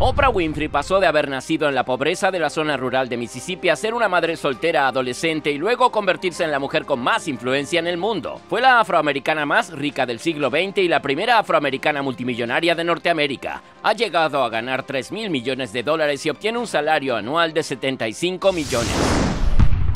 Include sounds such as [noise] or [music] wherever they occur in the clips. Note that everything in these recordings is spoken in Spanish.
Oprah Winfrey pasó de haber nacido en la pobreza de la zona rural de Mississippi a ser una madre soltera adolescente y luego convertirse en la mujer con más influencia en el mundo. Fue la afroamericana más rica del siglo XX y la primera afroamericana multimillonaria de Norteamérica. Ha llegado a ganar 3 mil millones de dólares y obtiene un salario anual de 75 millones.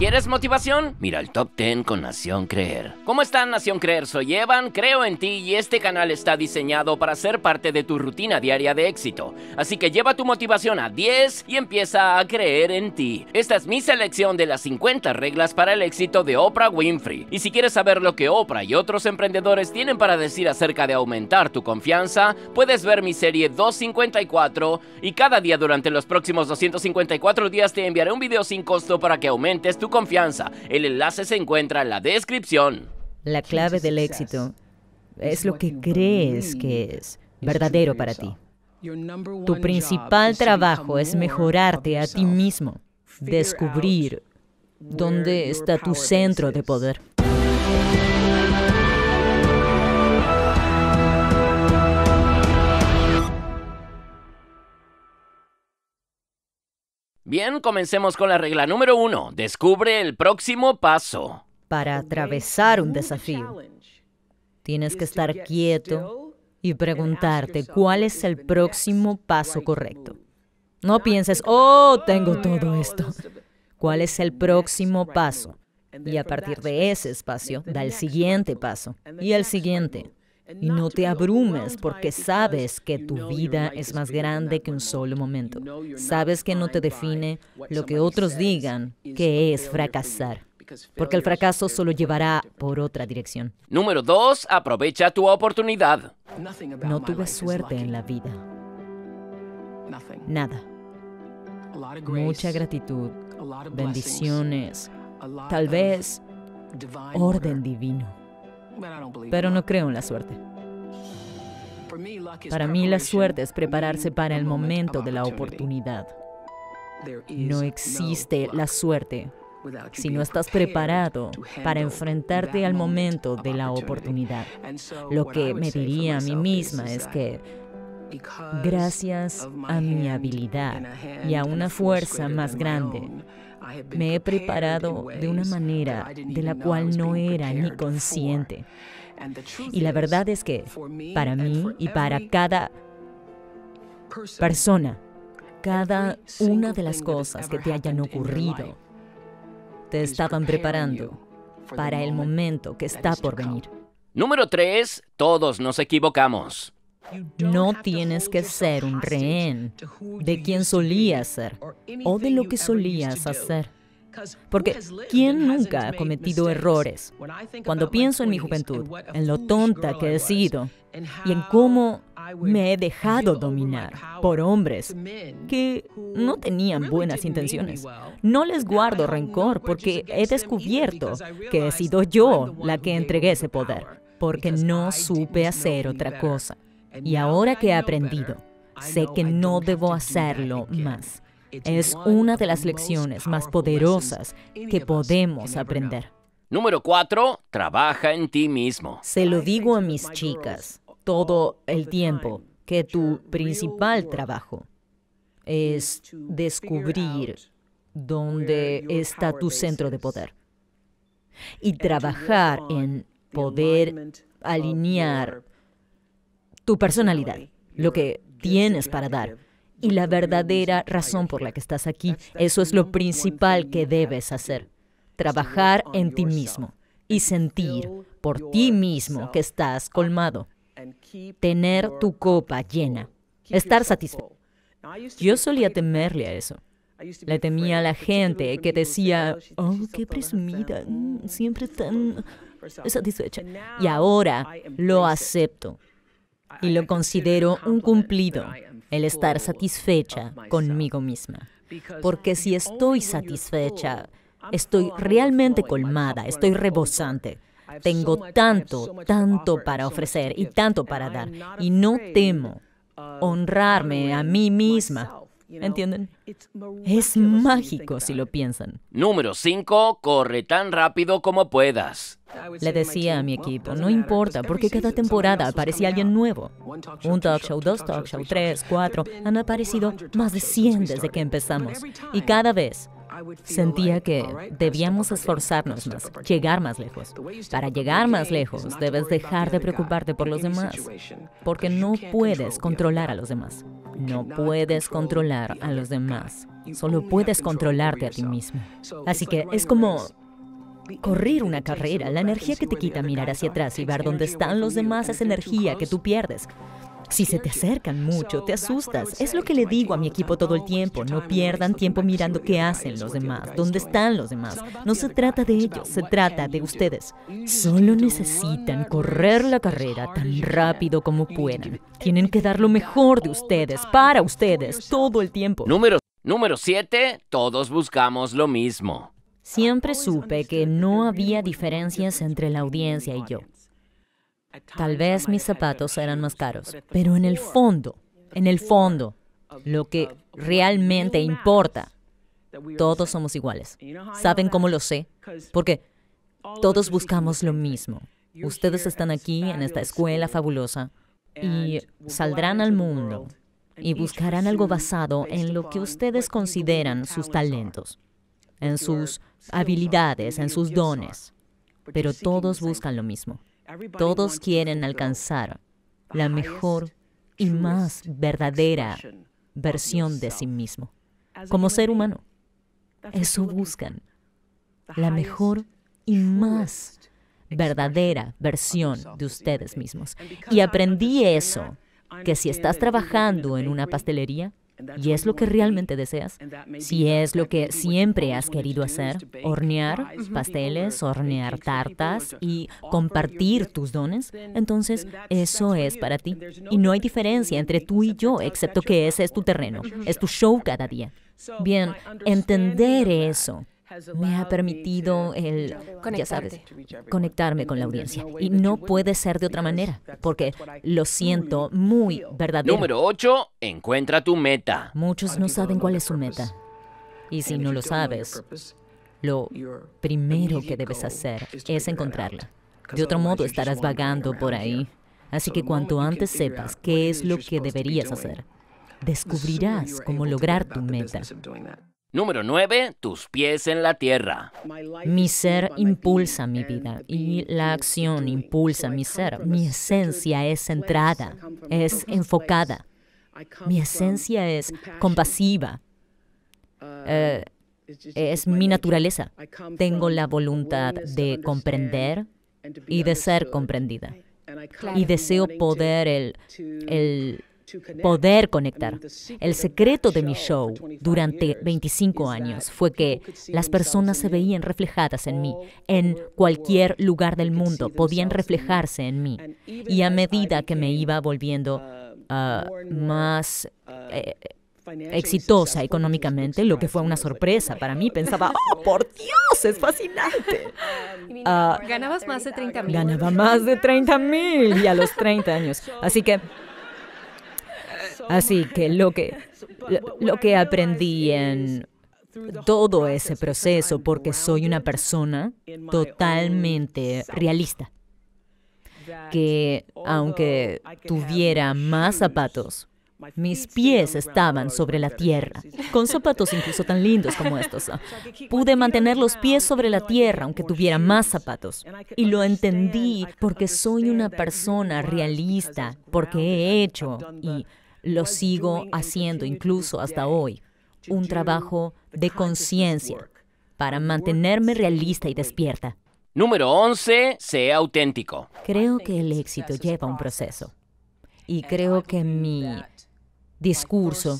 ¿Quieres motivación? Mira el top 10 con Nación Creer. ¿Cómo están Nación Creer? Soy Evan, creo en ti y este canal está diseñado para ser parte de tu rutina diaria de éxito. Así que lleva tu motivación a 10 y empieza a creer en ti. Esta es mi selección de las 50 reglas para el éxito de Oprah Winfrey. Y si quieres saber lo que Oprah y otros emprendedores tienen para decir acerca de aumentar tu confianza, puedes ver mi serie 254 y cada día durante los próximos 254 días te enviaré un video sin costo para que aumentes tu confianza. El enlace se encuentra en la descripción. La clave del éxito es lo que crees que es verdadero para ti. Tu principal trabajo es mejorarte a ti mismo, descubrir dónde está tu centro de poder. Bien, comencemos con la regla número uno. Descubre el próximo paso. Para atravesar un desafío, tienes que estar quieto y preguntarte oh, cuál es el próximo paso correcto. No pienses, oh, tengo todo esto. ¿Cuál es el próximo paso? Y a partir de ese espacio, da el siguiente paso y el siguiente. Y no te abrumes porque sabes que tu vida es más grande que un solo momento. Sabes que no te define lo que otros digan que es fracasar. Porque el fracaso solo llevará por otra dirección. Número dos, Aprovecha tu oportunidad. No tuve suerte en la vida. Nada. Mucha gratitud, bendiciones, tal vez orden divino pero no creo en la suerte. Para mí la suerte es prepararse para el momento de la oportunidad. No existe la suerte si no estás preparado para enfrentarte al momento de la oportunidad. Lo que me diría a mí misma es que gracias a mi habilidad y a una fuerza más grande, me he preparado de una manera de la cual no era ni consciente. Y la verdad es que para mí y para cada persona, cada una de las cosas que te hayan ocurrido, te estaban preparando para el momento que está por venir. Número 3. Todos nos equivocamos. No tienes que ser un rehén de quien solías ser o de lo que solías hacer. Porque ¿quién nunca ha cometido errores? Cuando pienso en mi juventud, en lo tonta que he sido y en cómo me he dejado dominar por hombres que no tenían buenas intenciones. No les guardo rencor porque he descubierto que he sido yo la que entregué ese poder, porque no supe hacer otra cosa y ahora que he aprendido, sé que no debo hacerlo más. Es una de las lecciones más poderosas que podemos aprender. Número cuatro, Trabaja en ti mismo. Se lo digo a mis chicas todo el tiempo que tu principal trabajo es descubrir dónde está tu centro de poder y trabajar en poder alinear tu personalidad, lo que tienes para dar y la verdadera razón por la que estás aquí. Eso es lo principal que debes hacer. Trabajar en ti mismo y sentir por ti mismo que estás colmado. Tener tu copa llena. Estar satisfecho. Yo solía temerle a eso. Le temía a la gente que decía, oh, qué presumida, mm, siempre tan satisfecha. Y ahora lo acepto y lo considero un cumplido, el estar satisfecha conmigo misma. Porque si estoy satisfecha, estoy realmente colmada, estoy rebosante. Tengo tanto, tanto para ofrecer y tanto para dar. Y no temo honrarme a mí misma ¿Entienden? Es mágico si lo piensan. Número 5. Corre tan rápido como puedas. Le decía a mi equipo, no importa, porque cada temporada aparecía alguien nuevo. Un talk show, dos talk show, tres, cuatro, han aparecido más de 100 desde que empezamos. Y cada vez sentía que debíamos esforzarnos más, llegar más lejos. Para llegar más lejos, debes dejar de preocuparte por los demás, porque no puedes controlar a los demás. No puedes controlar a los demás, solo puedes controlarte a ti mismo. Así que es como correr una carrera. La energía que te quita mirar hacia atrás y ver dónde están los demás es energía que tú pierdes. Si se te acercan mucho, te asustas. Es lo que le digo a mi equipo todo el tiempo. No pierdan tiempo mirando qué hacen los demás, dónde están los demás. No se trata de ellos, se trata de ustedes. Solo necesitan correr la carrera tan rápido como puedan. Tienen que dar lo mejor de ustedes, para ustedes, todo el tiempo. Número 7. Todos buscamos lo mismo. Siempre supe que no había diferencias entre la audiencia y yo. Tal vez mis zapatos eran más caros, pero en el fondo, en el fondo, lo que realmente importa, todos somos iguales. ¿Saben cómo lo sé? Porque todos buscamos lo mismo. Ustedes están aquí en esta escuela fabulosa y saldrán al mundo y buscarán algo basado en lo que ustedes consideran sus talentos, en sus habilidades, en sus dones. Pero todos buscan lo mismo. Todos quieren alcanzar la mejor y más verdadera versión de sí mismo. Como ser humano, eso buscan, la mejor y más verdadera versión de ustedes mismos. Y aprendí eso, que si estás trabajando en una pastelería, y es lo que realmente deseas, si es lo que siempre has querido hacer, hornear pasteles, hornear tartas y compartir tus dones, entonces eso es para ti. Y no hay diferencia entre tú y yo, excepto que ese es tu terreno, es tu show cada día. Bien, entender eso me ha permitido el, ya sabes, conectarme con la audiencia. Y no puede ser de otra manera, porque lo siento muy verdadero. Número 8, encuentra tu meta. Muchos no saben cuál es su meta. Y si no lo sabes, lo primero que debes hacer es encontrarla. De otro modo, estarás vagando por ahí. Así que cuanto antes sepas qué es lo que deberías hacer, descubrirás cómo lograr tu meta. Número 9. Tus pies en la tierra. Mi ser impulsa mi vida y la acción impulsa mi ser. Mi esencia es centrada, es enfocada. Mi esencia es compasiva. Eh, es mi naturaleza. Tengo la voluntad de comprender y de ser comprendida. Y deseo poder el poder conectar. El secreto de mi show durante 25 años fue que las personas se veían reflejadas en mí, en cualquier lugar del mundo, podían reflejarse en mí. Y a medida que me iba volviendo ah, más... Eh, exitosa económicamente, lo que fue una sorpresa para mí. Pensaba, oh, por Dios, es fascinante. Ah, Ganabas más de 30 mil. Ganaba más de 30 mil y a los 30 años. Así que Así que lo que, lo, que aprendí en todo ese proceso, porque soy una persona totalmente realista, que aunque tuviera más zapatos, mis pies estaban sobre la tierra, con zapatos incluso tan lindos como estos. Pude mantener los pies sobre la tierra aunque tuviera más zapatos. Y lo entendí porque soy una persona realista, porque he hecho y lo sigo haciendo incluso hasta hoy, un trabajo de conciencia para mantenerme realista y despierta. Número 11. Sea auténtico. Creo que el éxito lleva un proceso. Y creo que mi discurso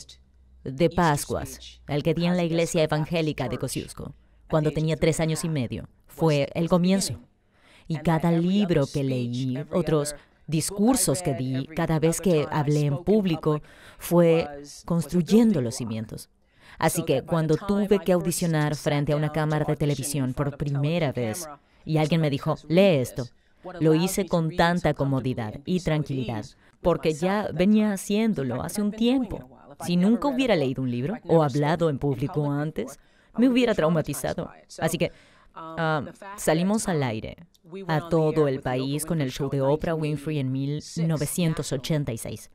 de Pascuas, el que di en la iglesia evangélica de Kosciuszko, cuando tenía tres años y medio, fue el comienzo. Y cada libro que leí, otros discursos que di cada vez que hablé en público fue construyendo los cimientos. Así que cuando tuve que audicionar frente a una cámara de televisión por primera vez y alguien me dijo, lee esto, lo hice con tanta comodidad y tranquilidad, porque ya venía haciéndolo hace un tiempo. Si nunca hubiera leído un libro o hablado en público antes, me hubiera traumatizado. Así que ah, salimos al aire a todo el país con el show de Oprah Winfrey en 1986.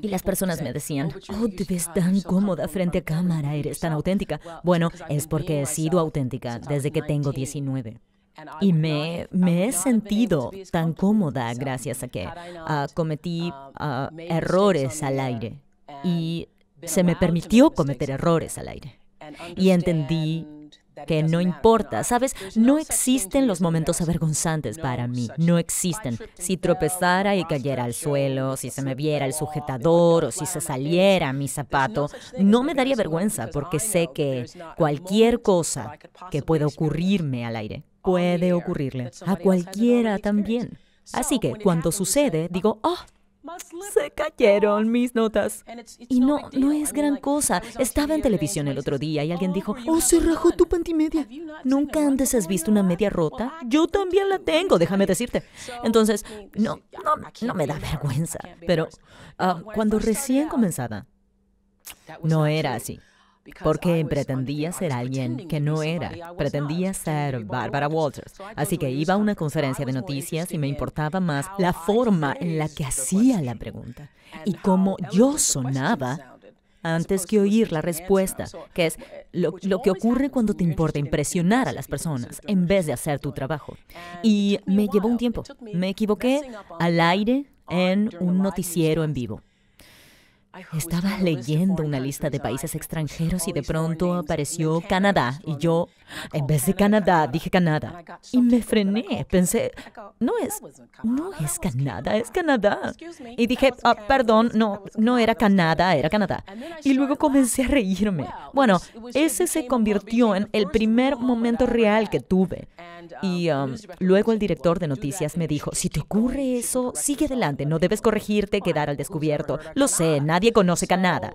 Y las personas me decían, oh, te oh, ves tan cómoda frente a cámara, eres tan auténtica. Bueno, es porque he sido auténtica desde que tengo 19. Y me, he sentido tan cómoda gracias a que ah, cometí um, ah, errores al aire. Y se me permitió cometer errores al aire. Y entendí que no importa, ¿sabes? No existen los momentos avergonzantes para mí, no existen. Si tropezara y cayera al suelo, si se me viera el sujetador o si se saliera mi zapato, no me daría vergüenza porque sé que cualquier cosa que pueda ocurrirme al aire puede ocurrirle a cualquiera también. Así que cuando sucede, digo, oh, se cayeron mis notas. Y no, no es gran cosa. Estaba en televisión el otro día y alguien oh, dijo, oh, se rajó tu pantimedia. ¿Nunca antes has visto una media rota? Yo también la tengo, déjame decirte. Entonces, no, no, no me da vergüenza. Pero ah, cuando recién comenzaba, no era así porque pretendía ser alguien que no era, pretendía ser Barbara Walters. Así que iba a una conferencia de noticias y me importaba más la forma en la que hacía la pregunta y cómo yo sonaba antes que oír la respuesta, que es eh, lo, que ocurre cuando te importa impresionar a las personas en vez de hacer tu trabajo. Y me llevó un tiempo. Me equivoqué al aire en un noticiero en vivo. Estaba leyendo una lista de países extranjeros y de pronto apareció Canadá. Y yo, en vez de Canadá, dije Canadá. Y me frené. Oh, pensé, no es, no es Canadá, es Canadá. Y dije, ah, perdón, no, no era Canadá, era Canadá. Y luego comencé a reírme. Bueno, ese se convirtió en el primer momento real que tuve. Um, y um, luego el director de noticias me dijo, si te ocurre eso, sigue adelante, no debes corregirte, quedar al descubierto. Lo sé, nadie conoce Canadá.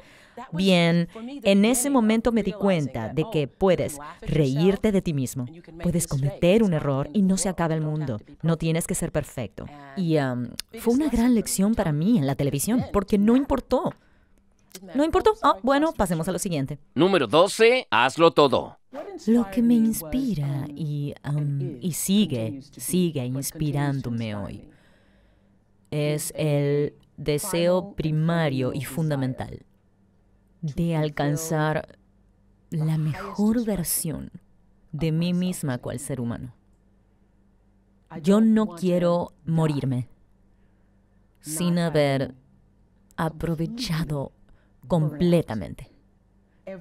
Bien, en ese momento me di cuenta de oh, que puedes reírte de ti mismo, puedes cometer un error y no se acaba el mundo, no tienes que ser perfecto. Y um, fue una gran lección para mí en la televisión, porque no importó. No importa ah, bueno, pasemos a lo siguiente. Número 12. Hazlo todo. Lo que me inspira y, um, y sigue, sigue inspirándome hoy es el deseo primario y fundamental de alcanzar la mejor versión de mí misma cual ser humano. Yo no quiero morirme sin haber aprovechado completamente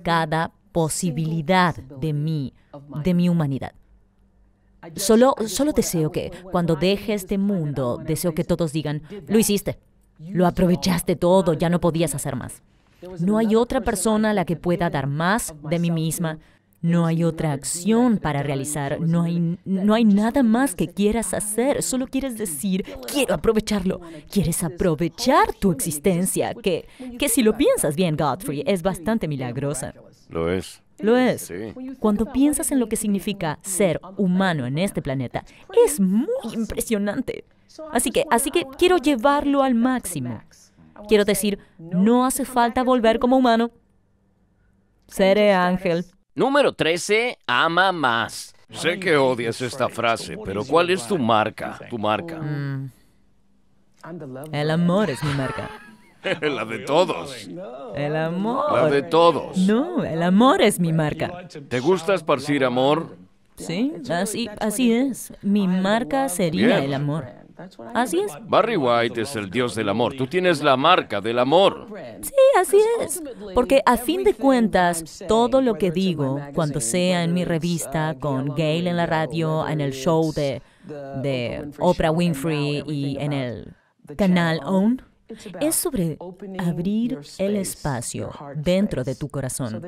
cada posibilidad de mí, de mi humanidad. Solo, solo este deseo que cuando deje este mundo, deseo que todos digan, lo hiciste, lo aprovechaste todo, ya no podías hacer más. No hay otra persona a la que pueda dar más de mí misma, no hay otra acción para realizar, no hay, no hay nada más que quieras hacer, solo quieres decir, quiero aprovecharlo, quieres aprovechar tu existencia, que, que si lo piensas bien, Godfrey, es bastante milagrosa. Lo es. Lo es. Cuando piensas en lo que significa ser humano en este planeta, es muy impresionante. Así que, así que quiero llevarlo al máximo. Quiero decir, no hace falta volver como humano. Seré ángel. Número 13, ama más. Sé que odias esta frase, pero ¿cuál es tu marca? Tu marca. Mm. El amor es mi marca. [laughs] la de todos. Oh, el amor. La de todos. No, el amor es mi marca. ¿Te gusta esparcir amor? Sí, así, es. Mi marca sería el amor. Así es. Barry White es el dios del amor. Tú tienes la marca del amor. Sí, así es. Porque a fin de cuentas, todo lo que digo, cuando sea en mi revista, uh, con Gail en la radio, en el show de, de Oprah Winfrey y en el canal OWN, es sobre abrir el espacio dentro de tu corazón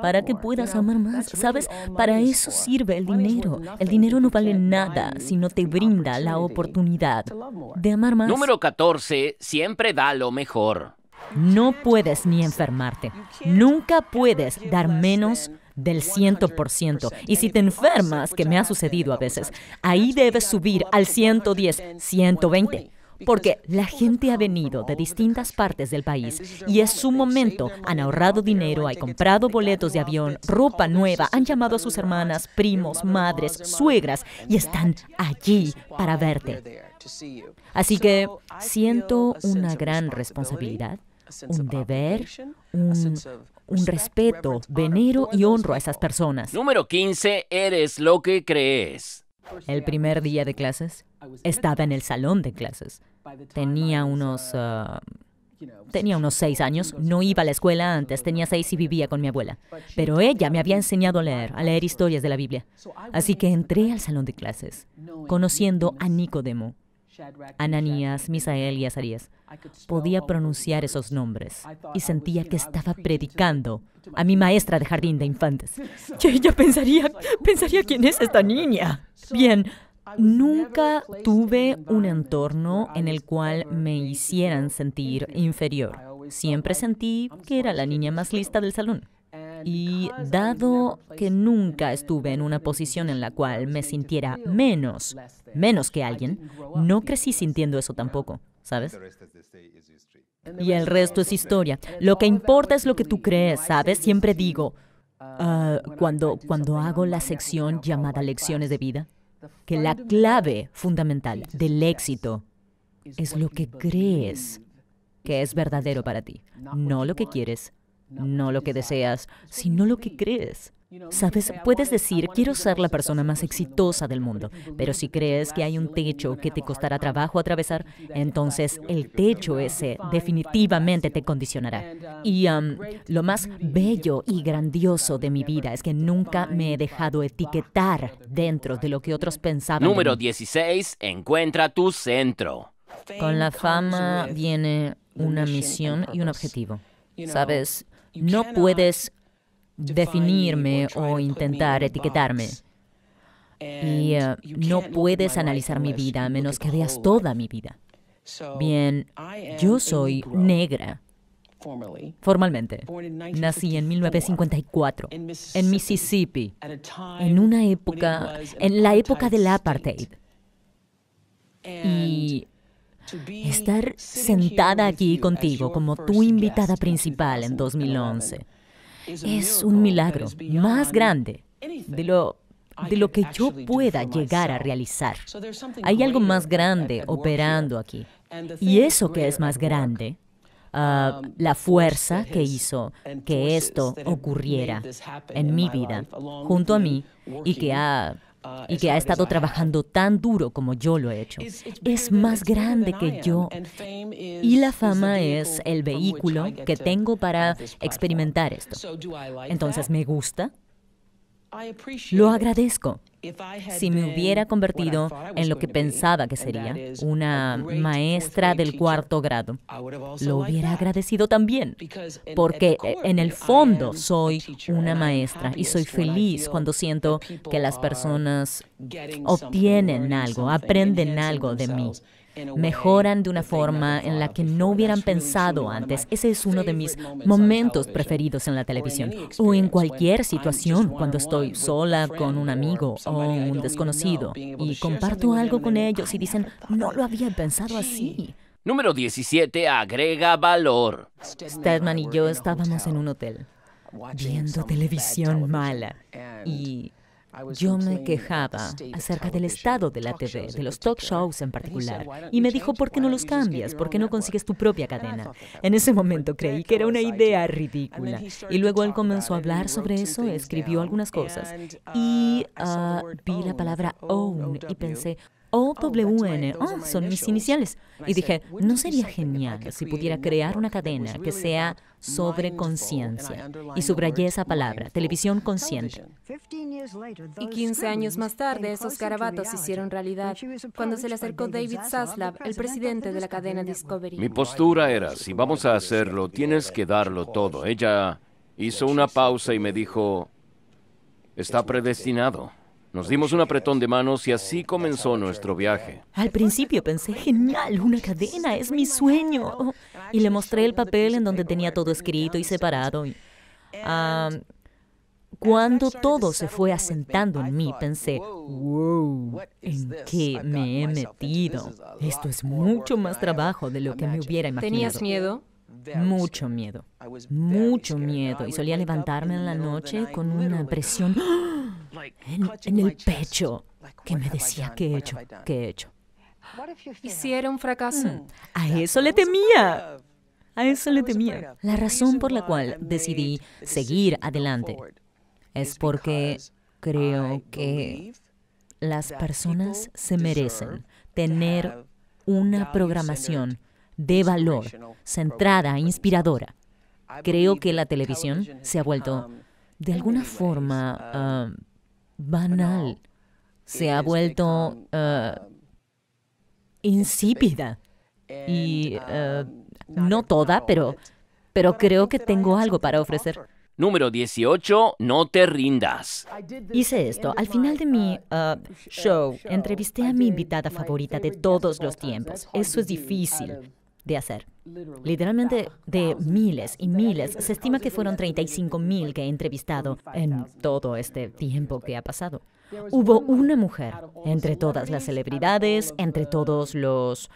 para que puedas amar más. ¿Sabes? Para eso sirve el dinero. El dinero no vale nada si no te brinda la oportunidad de amar más. Número 14. Siempre da lo mejor. No puedes ni enfermarte. Nunca puedes dar menos del 100%. Y si te enfermas, que me ha sucedido a veces, ahí debes subir al 110, 120, porque la gente ha venido de distintas partes del país y es su momento. Han ahorrado dinero, han comprado boletos de avión, ropa nueva, han llamado a sus hermanas, primos, madres, suegras y están allí para verte. Así que siento una gran responsabilidad, un deber, un, respeto, venero y honro a esas personas. Número 15, eres lo que crees. El primer día de clases estaba en el salón de clases. Tenía unos... Ah, tenía unos seis años, no iba a la escuela antes, tenía seis y vivía con mi abuela. Pero ella me había enseñado a leer, a leer historias de la Biblia. Así que entré al salón de clases, conociendo a Nicodemo, Ananías, Misael y Azarías. Podía pronunciar esos nombres y sentía que estaba predicando a mi maestra de jardín de infantes. [laughs] [laughs] Yo, yo pensaría, pensaría quién es esta niña. Bien, Nunca tuve un entorno en el cual me hicieran sentir inferior. Siempre sentí que era la niña más lista del salón. Y dado que nunca estuve en una posición en la cual me sintiera menos, menos que alguien, no crecí sintiendo eso tampoco, ¿sabes? Y el resto es historia. Lo que importa es lo que tú crees, ¿sabes? Siempre digo, ah, cuando, cuando hago la sección llamada Lecciones de Vida, que la clave fundamental del éxito es lo que crees que es verdadero para ti, no lo que quieres, no lo que deseas, sino lo que crees. Sabes, puedes decir, quiero ser la persona más exitosa del mundo, pero si crees que hay un techo que te costará trabajo atravesar, entonces el techo ese definitivamente te condicionará. Y um, lo más bello y grandioso de mi vida es que nunca me he dejado etiquetar dentro de lo que otros pensaban. Número 16. Encuentra tu centro. Con la fama viene una misión y un objetivo. Sabes, no puedes definirme o intentar etiquetarme. Y uh, no puedes analizar mi vida a menos que veas toda mi vida. Bien, yo soy negra. Formalmente, nací en 1954, en Mississippi, en una época, en la época del apartheid. Y estar sentada aquí contigo como tu invitada principal en 2011 es un milagro más grande de lo de lo que yo pueda llegar a realizar. Hay algo más grande operando aquí. Y eso que es más grande, ah, la fuerza que hizo que esto ocurriera en mi vida, junto a mí, y que ha Ah, y que ha estado trabajando tan duro como yo lo he hecho. Es más grande que yo y la fama es el vehículo que tengo para experimentar esto. Entonces, ¿me gusta? Lo agradezco. Si me hubiera convertido en lo que pensaba que sería, una maestra del cuarto grado, lo hubiera agradecido también, porque en el fondo soy una maestra y soy feliz cuando siento que las personas obtienen algo, aprenden algo de mí mejoran de una forma en la que no hubieran pensado antes. Ese es uno de mis momentos preferidos en la televisión o en cualquier situación cuando estoy sola con un amigo o un desconocido y comparto algo con ellos y dicen, no lo había pensado así. Número 17. Agrega valor. Stedman y yo estábamos en un hotel viendo televisión mala y yo me quejaba acerca del estado de la TV, de los talk shows en particular, y me dijo, ¿por qué no los cambias? ¿Por qué no consigues tu propia cadena? En ese momento creí que era una idea ridícula. Y luego él comenzó a hablar sobre eso, escribió algunas cosas, y vi la palabra own y pensé, OWN, oh, ah, son mis iniciales. Y dije, ¿no sería genial si pudiera crear una cadena que sea sobre conciencia? Y subrayé esa palabra, televisión consciente. Y 15 años más tarde, esos garabatos se hicieron realidad cuando se le acercó David Zaslav, el presidente de la cadena Discovery. Mi postura era, si vamos a hacerlo, tienes que darlo todo. Ella hizo una pausa y me dijo, está predestinado. Nos dimos un apretón de manos y así comenzó nuestro viaje. Al principio pensé, genial, una cadena, es mi sueño. Y le mostré el papel en donde tenía todo escrito y separado. cuando todo se fue asentando en mí, pensé, wow, ¿en qué me he metido? Esto es mucho más trabajo de lo que me hubiera imaginado. ¿Tenías miedo? mucho miedo, mucho miedo. Y solía levantarme en la noche con una presión [gasps] ¡Ah! en, el pecho que me decía, ¿qué he hecho? ¿Qué he hecho? ¿Y un fracaso? Mm. a eso le temía. A eso le temía. La razón por la cual decidí seguir adelante es porque creo que las personas se merecen tener una programación de valor, centrada, inspiradora. Creo que la televisión se ha vuelto, de alguna forma, ah, banal, se ha vuelto ah, insípida. Y ah, no toda, pero, pero creo que tengo algo para ofrecer. Número 18. No te rindas. Hice esto. Al final de mi show, entrevisté a mi invitada favorita de todos los tiempos. Eso es difícil de hacer. Literalmente de miles y miles. Se estima que fueron 35 mil que he entrevistado en todo este tiempo que ha pasado. Hubo una mujer entre todas las celebridades, entre todos los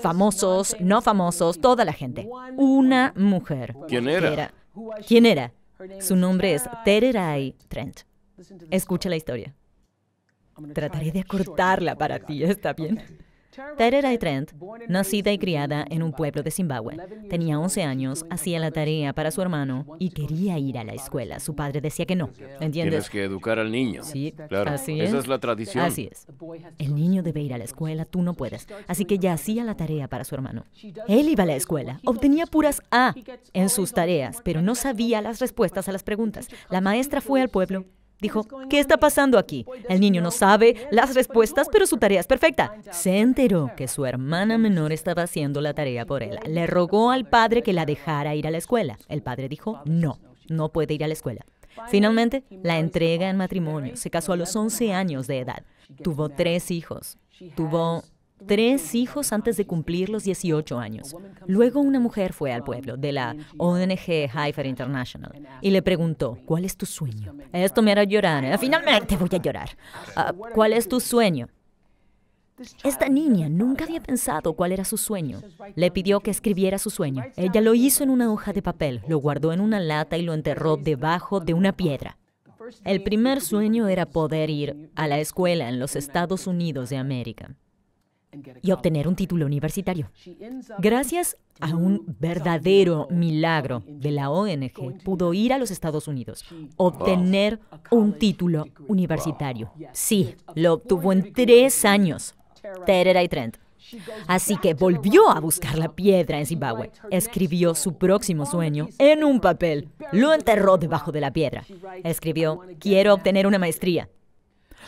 famosos, no famosos, toda la gente. Una mujer. ¿Quién era? ¿Quién era? Su nombre es Tereray Trent. Escucha la historia. Trataré de acortarla para ti, ¿está bien? Tarera Trent, nacida y criada en un pueblo de Zimbabue, tenía 11 años, hacía la tarea para su hermano y quería ir a la escuela. Su padre decía que no, ¿entiendes? Tienes que educar al niño. Sí, claro. Esa es la tradición. Así es. El niño debe ir a la escuela, tú no puedes. Así que ya hacía la tarea para su hermano. Él iba a la escuela, obtenía puras A en sus tareas, pero no sabía las respuestas a las preguntas. La maestra fue al pueblo Dijo, ¿qué está pasando aquí? El niño no sabe las respuestas, pero su tarea es perfecta. Se enteró que su hermana menor estaba haciendo la tarea por él. Le rogó al padre que la dejara ir a la escuela. El padre dijo, no, no puede ir a la escuela. Finalmente, la entrega en matrimonio. Se casó a los 11 años de edad. Tuvo tres hijos. Tuvo tres hijos antes de cumplir los 18 años. Luego una mujer fue al pueblo de la ONG Haifa International y le preguntó, ¿cuál es tu sueño? Esto me hará llorar. ¿eh? Finalmente voy a llorar. Ah, ¿Cuál es tu sueño? Esta niña nunca había pensado cuál era su sueño. Le pidió que escribiera su sueño. Ella lo hizo en una hoja de papel, lo guardó en una lata y lo enterró debajo de una piedra. El primer sueño era poder ir a la escuela en los Estados Unidos de América y obtener un título universitario. Gracias a un verdadero milagro de la ONG, pudo ir a los Estados Unidos, obtener un título universitario. Sí, lo obtuvo en tres años. Terera y Trent. Así que volvió a buscar la piedra en Zimbabue. Escribió su próximo sueño en un papel. Lo enterró debajo de la piedra. Escribió, quiero obtener una maestría.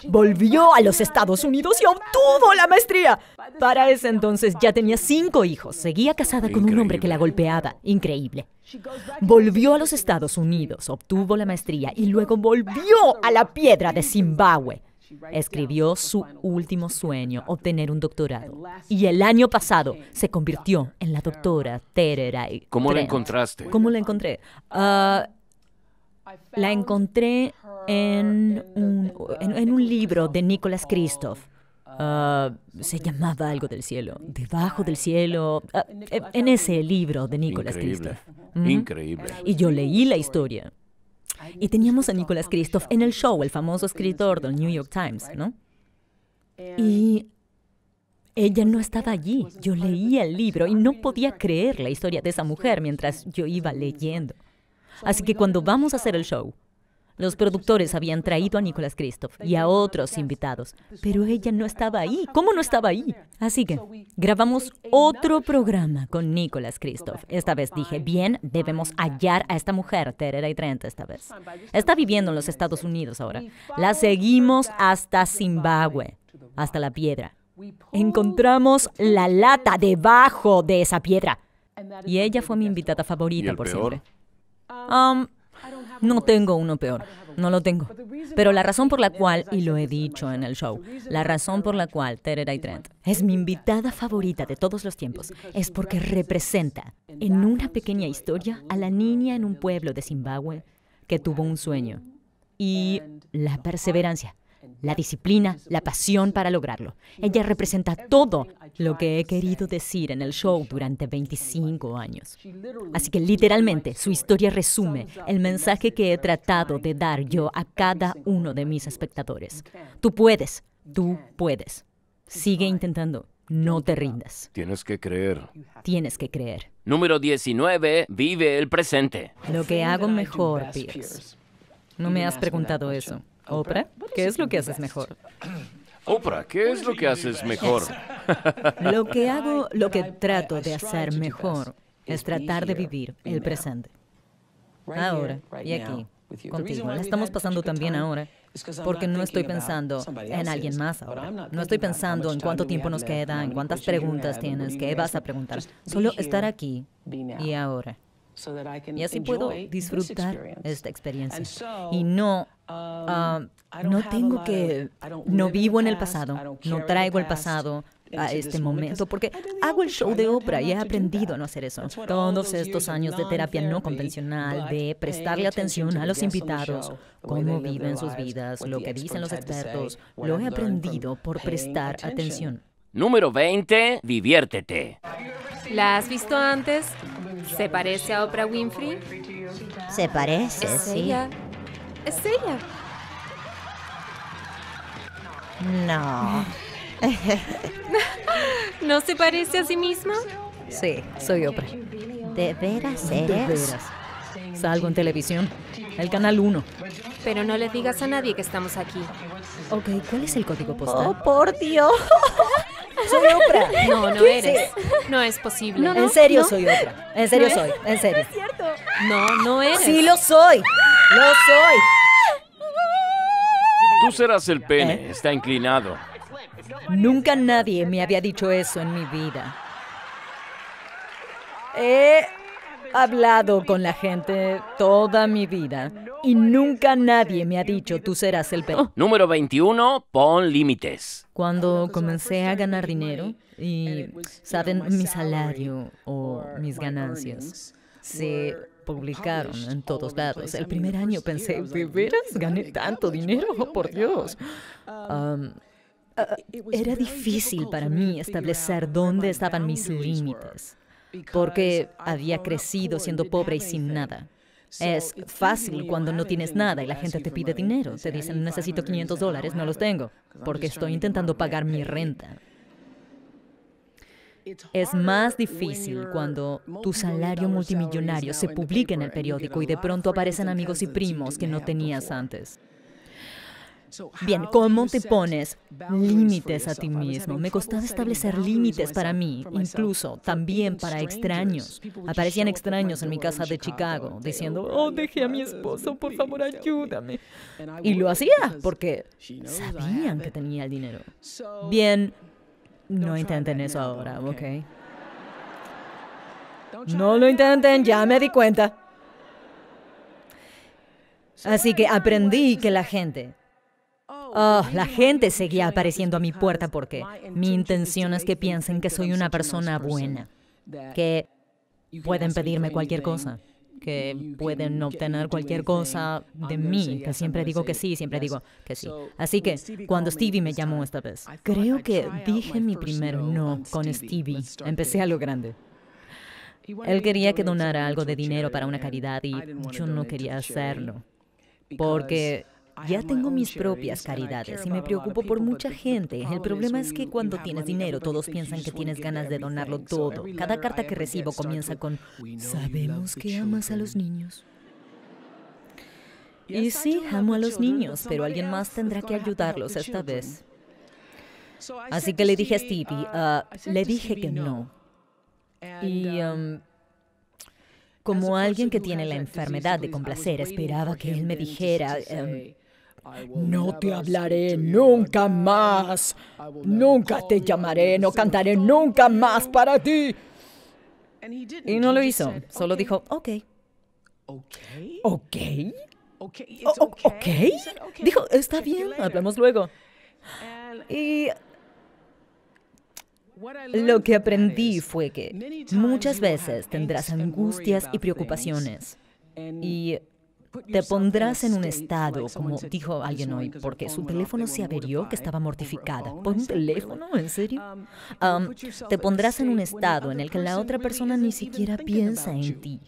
Volvió a los Estados Unidos y obtuvo la maestría. Para ese entonces ya tenía cinco hijos. Seguía casada con un hombre que la golpeaba. Increíble. Volvió a los Estados Unidos, obtuvo la maestría y luego volvió a la piedra de Zimbabue. Escribió su último sueño, obtener un doctorado. Y el año pasado se convirtió en la doctora Tererai. ¿Cómo la encontraste? ¿Cómo la encontré? Ah, la encontré en un, libro de Nicolás Christoph. Ah, se llamaba algo del cielo, debajo del cielo, ah, eh, en ese libro de Nicolás Christoph. Increíble. Y yo leí la historia. Y teníamos a Nicolás Christoph en el show, el famoso escritor del New York Times, ¿no? Y ella no estaba allí. Yo leía el libro y no podía creer la historia de esa mujer mientras yo iba leyendo. Así que cuando vamos a hacer el show, los productores habían traído a Nicolas Kristoff y a otros invitados, pero ella no estaba ahí. ¿Cómo no estaba ahí? Así que grabamos otro programa con Nicolas Christoph. Esta vez dije, bien, debemos hallar a esta mujer, Terera y Trent, esta vez. Está viviendo en los Estados Unidos ahora. La seguimos hasta Zimbabue, hasta la piedra. Encontramos la lata debajo de esa piedra. Y ella fue mi invitada favorita, por siempre. Um, no tengo uno peor, no lo tengo. Pero la razón por la cual, y lo he dicho en el show, la razón por la cual Terera Trent es mi invitada favorita de todos los tiempos es porque representa en una pequeña historia a la niña en un pueblo de Zimbabue que tuvo un sueño y la perseverancia la disciplina, la pasión para lograrlo. Ella representa todo lo que he querido decir en el show durante 25 años. Así que literalmente su historia resume el mensaje que he tratado de dar yo a cada uno de mis espectadores. Tú puedes, tú puedes. Sigue intentando. No te rindas. Tienes que creer. Tienes que creer. Número 19. Vive el presente. Lo que hago mejor, Pierce. No me has preguntado eso. [clears throat] Oprah, ¿qué es lo que haces mejor? Oprah, ¿qué es [laughs] lo que haces mejor? Lo que hago, lo que trato de hacer mejor es tratar de vivir el presente. Ahora y aquí, contigo. La estamos pasando también ahora porque no estoy pensando en alguien más ahora. No estoy pensando en cuánto tiempo nos queda, en cuántas preguntas tienes, qué vas a preguntar. Solo estar aquí y ahora. Y así puedo disfrutar esta experiencia. Y no, um, ah, no tengo que, no vivo en el pasado, no traigo el pasado, a este momento, porque hago el show de obra y he aprendido a no hacer eso. Todos estos años de terapia no convencional, de prestarle atención a los invitados, cómo viven sus vidas, lo que dicen los expertos, lo he aprendido por prestar atención. Número 20, diviértete. ¿La has visto antes? ¿Se parece a Oprah Winfrey? Se parece, sí. ¿Es ella? No. [laughs] ¿No se parece a sí misma? Sí, soy Oprah. ¿De veras eres? De veras. Salgo en televisión, el canal 1. Pero no le digas a nadie que estamos aquí. Ok, ¿cuál es el código oh, postal? Oh, por Dios. [laughs] Soy Oprah. No, no eres. No es posible. No, en serio soy Oprah. En serio soy. En serio. No es cierto. No, no Sí lo soy. Lo soy. Tú serás el pene. ¿Eh? Está inclinado. Nunca nadie me había dicho eso en mi vida. Eh, hablado con la gente toda mi vida y nunca nadie me ha dicho tú serás el peor. Número 21, pon límites. Cuando comencé a ganar dinero y, saben, mi salario o mis ganancias se publicaron en todos lados. El primer año pensé, ¿de veras gané tanto dinero? Oh, por Dios. era difícil para mí establecer dónde estaban mis límites porque había crecido siendo pobre y sin nada. Es fácil cuando no tienes nada y la gente te pide dinero. Te dicen, necesito 500 dólares, no los tengo, porque estoy intentando pagar mi renta. Es más difícil cuando tu salario multimillonario se publica en el periódico y de pronto aparecen amigos y primos que no tenías antes. Bien, ¿cómo te pones límites a ti mismo? Me costaba establecer límites para mí, incluso también para extraños. Aparecían extraños en mi casa de Chicago diciendo, oh, dejé a mi esposo, por favor, ayúdame. Y lo hacía porque sabían que tenía el dinero. Bien, no intenten eso ahora, ¿ok? No lo intenten, ya me di cuenta. Así que aprendí que la gente Ah, la gente seguía apareciendo a mi puerta porque mi intención es que piensen que soy una persona buena, que pueden pedirme cualquier cosa, que pueden obtener cualquier cosa de mí, que siempre digo que sí, siempre digo que sí. Así que cuando Stevie me llamó esta vez, creo que dije mi primer no con Stevie. Empecé a lo grande. Él quería que donara algo de dinero para una caridad y yo no quería hacerlo, porque ya tengo mis propias caridades y me preocupo por mucha gente. El problema es que cuando tienes dinero todos piensan que tienes ganas de donarlo todo. Cada carta que recibo comienza con, sabemos que amas a los niños. Y sí, amo a los niños, pero alguien más tendrá que ayudarlos esta vez. Así que le dije a Stevie, uh, ah, le dije que no. Y um, um, como alguien que tiene la enfermedad de complacer, esperaba que él me dijera, no te hablaré nunca más. Nunca te llamaré, no cantaré nunca más para ti. Y no lo hizo, solo dijo, ok. ¿Ok? ¿Ok? Dijo, está bien, hablamos luego. Y lo que aprendí fue que muchas veces tendrás angustias y preocupaciones. Y te pondrás en un estado, como dijo alguien hoy, porque su teléfono se averió, que estaba mortificada. ¿Por un teléfono? ¿En serio? Um, um, te pondrás en un estado en el que la otra persona ni siquiera piensa en ti.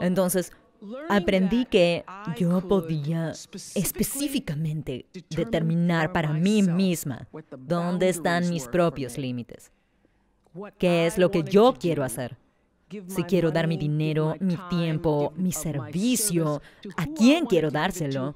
Entonces, aprendí que yo podía específicamente determinar para mí misma dónde están mis propios límites, qué es lo que yo quiero hacer si quiero dar mi dinero, mi tiempo, mi servicio, a quién quiero dárselo.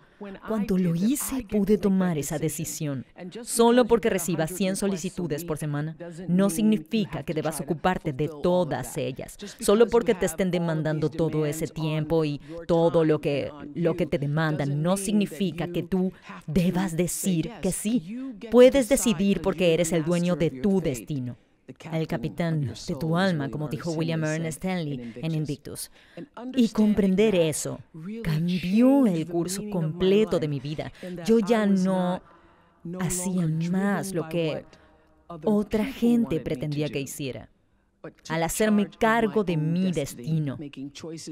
Cuando lo hice, pude tomar esa decisión. Solo porque recibas 100 solicitudes por semana, no significa que debas ocuparte de todas ellas. Solo porque te estén demandando todo ese tiempo y todo lo que, lo que te demandan, no significa que tú debas decir que sí. Puedes decidir porque eres el dueño de tu destino el capitán de tu alma, como dijo William Ernest Stanley en Invictus. Y comprender eso cambió el curso completo de mi vida. Yo ya no hacía más lo que otra gente pretendía que hiciera. Al hacerme cargo de mi destino,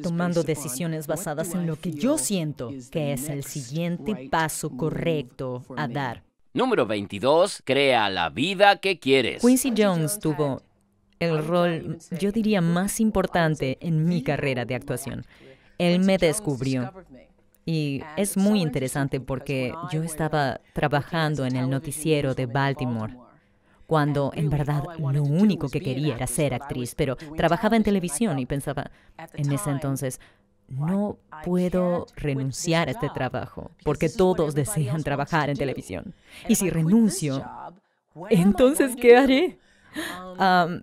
tomando decisiones basadas en lo que yo siento que es el siguiente paso correcto a dar. Número 22. Crea la vida que quieres. Quincy Jones tuvo el rol, yo diría, más importante en mi carrera de actuación. Él me descubrió. Y es muy interesante porque yo estaba trabajando en el noticiero de Baltimore cuando en verdad lo único que quería era ser actriz, pero trabajaba en televisión y pensaba, en ese entonces, no puedo renunciar a este trabajo, porque todos desean trabajar en televisión. Y si renuncio, entonces, ¿qué haré? Um, um,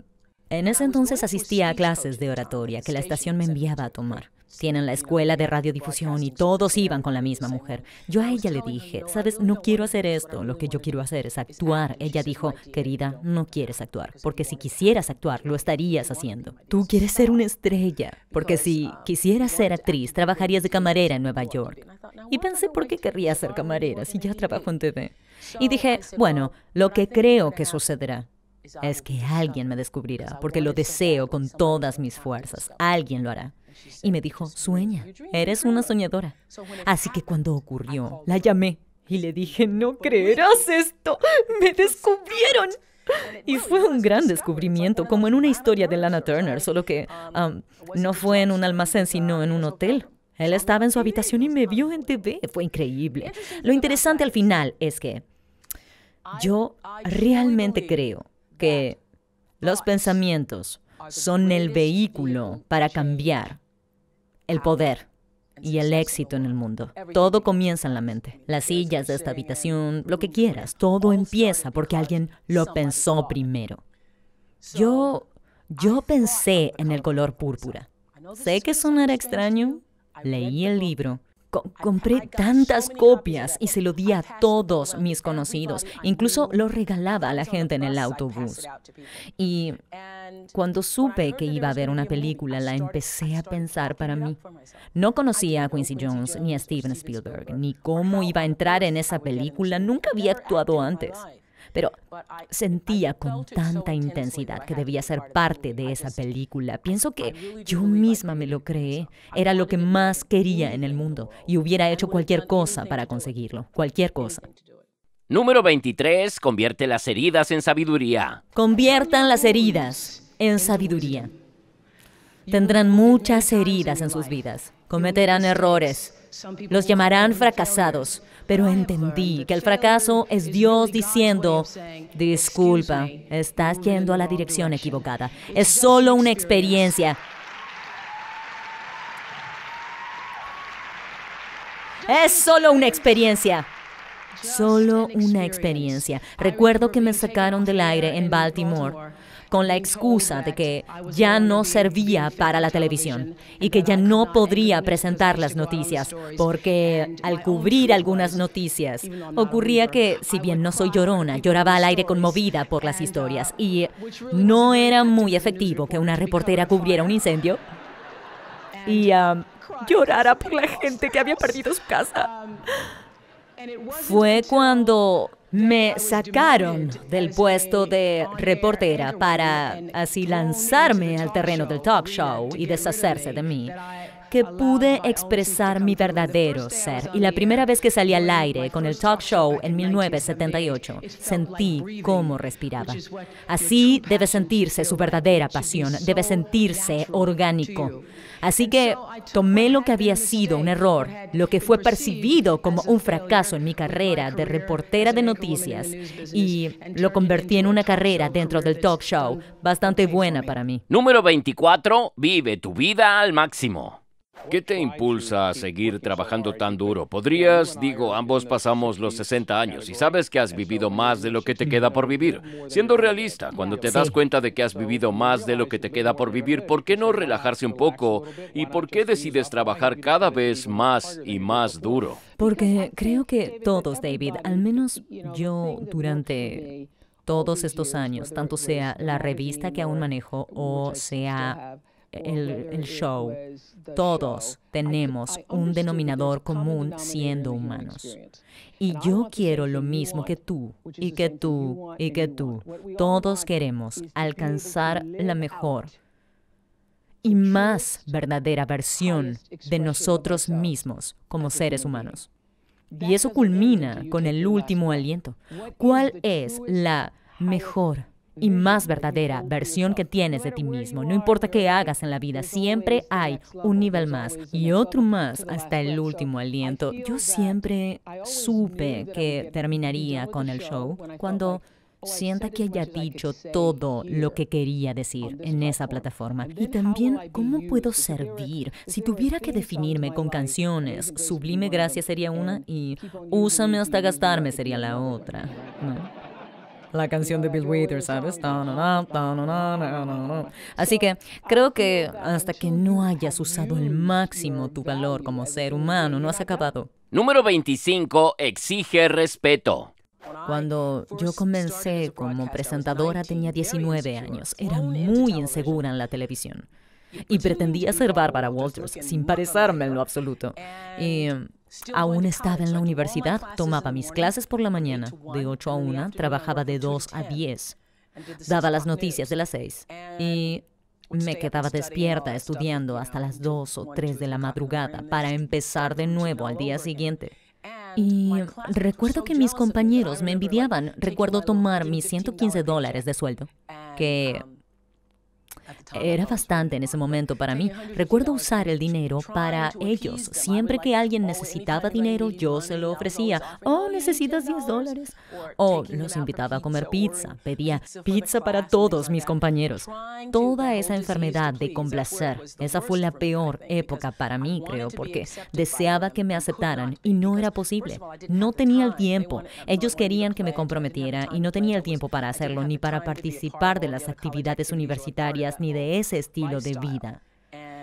en ese entonces asistía a clases de oratoria que la estación me enviaba a tomar. Tienen la escuela de radiodifusión y todos iban con la misma mujer. Yo a ella le dije, sabes, no quiero hacer esto, lo que yo quiero hacer es actuar. Ella dijo, querida, no quieres actuar, porque si quisieras actuar, lo estarías haciendo. Tú quieres ser una estrella, porque si quisieras ser actriz, trabajarías de camarera en Nueva York. Y pensé, ¿por qué querría ser camarera si ya trabajo en TV? Y dije, bueno, lo que creo que sucederá es que alguien me descubrirá, porque lo deseo con todas mis fuerzas. Alguien lo hará y me dijo, sueña, eres una soñadora. Así que cuando ocurrió, la llamé y le dije, no creerás esto, me descubrieron. Y fue un gran descubrimiento, como en una historia de Lana Turner, solo que um, no fue en un almacén, sino en un hotel. Él estaba en su habitación y me vio en TV. Fue increíble. Lo interesante al final es que yo realmente creo que los pensamientos son el vehículo para cambiar el ah, poder y el éxito en el mundo. Todo comienza en la mente. Las sillas de esta habitación, lo que quieras, todo empieza porque alguien lo pensó primero. Yo, yo pensé en el color púrpura. Sé que sonará extraño. Leí el libro compré tantas copias y se lo di a todos mis conocidos. Incluso lo regalaba a la gente en el autobús. Y cuando supe que iba a ver una película, la empecé a pensar para mí. No conocía a Quincy Jones ni a Steven Spielberg, ni cómo iba a entrar en esa película. Nunca había actuado antes pero sentía con tanta intensidad que debía ser parte de esa película. Pienso que yo misma me lo creé. Era lo que más quería en el mundo y hubiera hecho cualquier cosa para conseguirlo, cualquier cosa. Número 23. Convierte las heridas en sabiduría. Conviertan las heridas en sabiduría. Tendrán muchas heridas en sus vidas, cometerán errores, los llamarán fracasados, pero entendí que el fracaso es Dios diciendo, disculpa, estás yendo a la dirección equivocada. Es solo una experiencia. Es solo una experiencia. Solo una experiencia. Recuerdo que me sacaron del aire en Baltimore con la excusa de que ya no servía para la televisión y que ya no podría presentar las noticias, porque al cubrir algunas noticias ocurría que, si bien no soy llorona, lloraba al aire conmovida por las historias y no era muy efectivo que una reportera cubriera un incendio y ah, llorara por la gente que había perdido su casa fue cuando me sacaron del puesto de reportera para así lanzarme al terreno del talk show y deshacerse de mí que pude expresar mi verdadero ser. Y la primera vez que salí al aire con el talk show en 1978, sentí cómo respiraba. Así debe sentirse su verdadera pasión, debe sentirse orgánico. Así que tomé lo que había sido un error, lo que fue percibido como un fracaso en mi carrera de reportera de noticias y lo convertí en una carrera dentro del talk show bastante buena para mí. Número 24. Vive tu vida al máximo. ¿Qué te impulsa a seguir trabajando tan duro? Podrías, digo, ambos pasamos los 60 años y sabes que has vivido más de lo que te queda por vivir. Siendo realista, cuando te das cuenta de que has vivido más de lo que te queda por vivir, ¿por qué no relajarse un poco? ¿Y por qué decides trabajar cada vez más y más duro? Porque creo que todos, David, al menos yo durante todos estos años, tanto sea la revista que aún manejo o sea el, show, todos tenemos un denominador común siendo humanos. Y yo quiero lo mismo que tú, y que tú, y que tú. Todos queremos alcanzar la mejor y más verdadera versión de nosotros mismos como seres humanos. Y eso culmina con el último aliento. ¿Cuál es la mejor y más verdadera versión que tienes de ti mismo. No importa qué hagas en la vida, siempre hay un nivel más y otro más hasta el último aliento. Yo siempre supe que terminaría con el show cuando sienta que haya dicho todo lo que quería decir en esa plataforma. Y también, ¿cómo puedo servir? Si tuviera que definirme con canciones, Sublime Gracia sería una y Úsame hasta gastarme sería la otra la canción de Bill Withers, ¿sabes? Así que creo que hasta que no hayas usado el máximo tu valor como ser humano, no has acabado. Número 25. Exige respeto. Cuando yo comencé como presentadora tenía 19 años. Era muy insegura en la televisión. Y pretendía ser Bárbara Walters sin parecerme en lo absoluto. Y Aún estaba en la universidad, tomaba mis clases por la mañana, de 8 a 1, trabajaba de 2 a 10, daba las noticias de las 6 y me quedaba despierta estudiando hasta las 2 o 3 de la madrugada para empezar de nuevo al día siguiente. Y recuerdo que mis compañeros me envidiaban. Recuerdo tomar mis 115 dólares de sueldo, que era bastante en ese momento para mí. Recuerdo usar el dinero para ellos. Siempre que alguien necesitaba dinero, yo se lo ofrecía. Oh, necesitas 10 dólares. O oh, los invitaba a comer pizza. Pedía pizza para todos mis compañeros. Toda esa enfermedad de complacer, esa fue la peor época para mí, creo, porque deseaba que me aceptaran y no era posible. No tenía el tiempo. Ellos querían que me comprometiera y no tenía el tiempo para hacerlo, ni para participar de las actividades universitarias, ni de ese estilo de vida.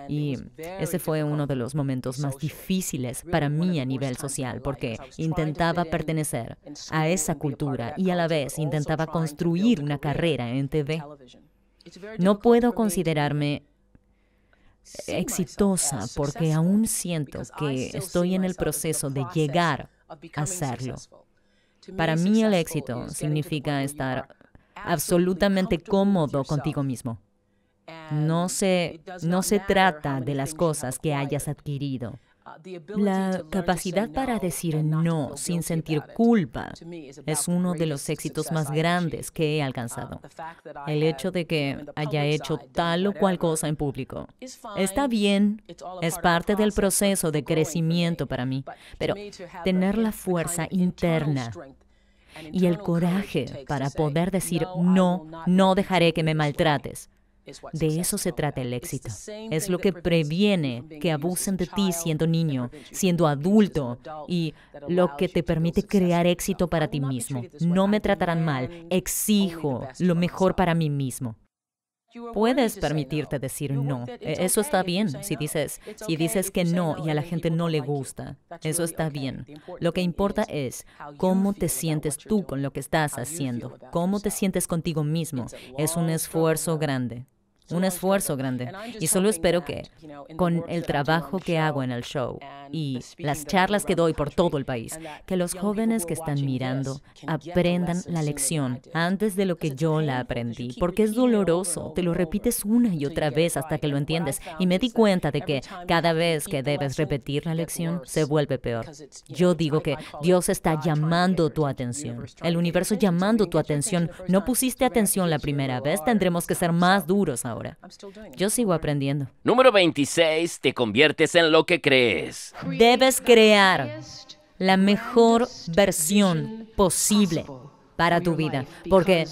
Y ese fue uno de los momentos más difíciles para mí a nivel social, porque intentaba pertenecer a esa cultura y a la vez intentaba construir una carrera en TV. No puedo considerarme exitosa porque aún siento que estoy en el proceso de llegar a serlo. Para mí el éxito significa estar absolutamente cómodo contigo mismo no se, trata de las cosas que hayas adquirido. Uh, la capacidad para decir no sin sentir culpa es uno de los éxitos más grandes que he uh, alcanzado. El hecho de que haya hecho tal o cual cosa en público está bien, es parte del proceso de crecimiento para mí, pero tener la fuerza interna y el coraje para poder decir no, no dejaré que me maltrates. De eso se trata el éxito. Es lo que previene que abusen de ti siendo niño, siendo adulto y lo que te permite crear éxito para ti mismo. No me tratarán mal, exijo lo mejor para mí mismo. Puedes permitirte decir no. E, eso está bien si dices, si dices que no y a la gente no le gusta. Eso está bien. Lo que importa es cómo te sientes tú con lo que estás haciendo, cómo te sientes contigo mismo. Es un esfuerzo grande un esfuerzo grande y solo espero que con el trabajo que hago en el show y las charlas que doy por todo el país, que los jóvenes que están mirando aprendan la lección antes de lo que yo la aprendí, porque es doloroso, te lo repites una y otra vez hasta que lo entiendes y me di cuenta de que cada vez que debes repetir la lección se vuelve peor. Yo digo que Dios está llamando tu atención, el universo llamando tu atención, no pusiste atención la primera vez, tendremos que ser más duros ahora. Yo sigo aprendiendo. Número 26. Te conviertes en lo que crees. Debes crear la mejor versión posible para tu vida, porque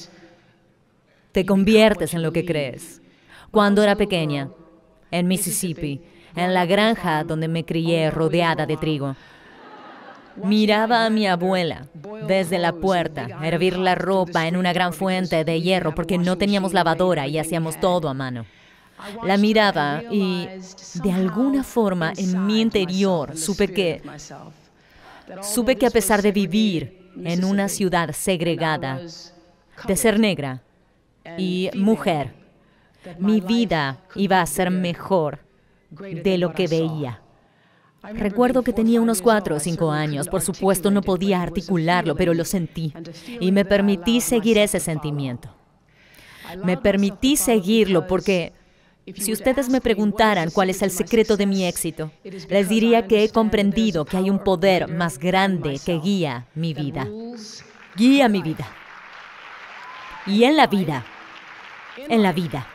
te conviertes en lo que crees. Cuando era pequeña, en Mississippi, en la granja donde me crié rodeada de trigo, Miraba a mi abuela desde la puerta, hervir la ropa en una gran fuente de hierro porque no teníamos lavadora y hacíamos todo a mano. La miraba y de alguna forma en mi interior supe que supe que a pesar de vivir en una ciudad segregada, de ser negra y mujer, mi vida iba a ser mejor de lo que veía. Recuerdo que tenía unos cuatro o cinco años. Por supuesto, no podía articularlo, pero lo sentí. Y me permití seguir ese sentimiento. Me permití seguirlo porque si ustedes me preguntaran cuál es el secreto de mi éxito, les diría que he comprendido que hay un poder más grande que guía mi vida. Guía mi vida. Y en la vida, en la vida,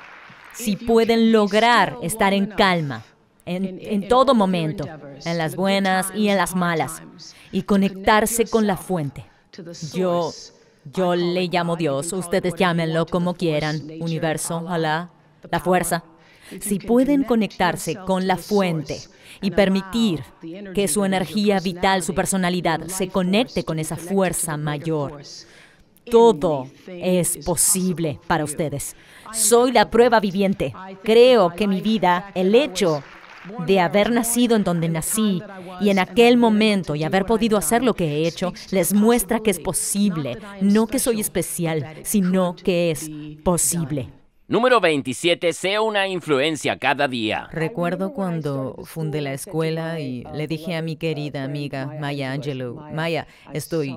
si pueden lograr estar en calma, en, todo momento, en las buenas y en las malas, y conectarse con la fuente. Yo, yo le llamo Dios, ustedes llámenlo como quieran, universo, Alá, la fuerza. Si pueden conectarse con la fuente y permitir que su energía vital, su personalidad, se conecte con esa fuerza mayor, todo es posible para ustedes. Soy la prueba viviente. Creo que mi vida, el hecho de haber nacido en donde nací y en aquel momento y haber podido hacer lo que he hecho, les muestra que es posible, no que soy especial, sino que es posible. Número 27, sea una influencia cada día. Recuerdo cuando fundé la escuela y le dije a mi querida amiga Maya Angelou, Maya, estoy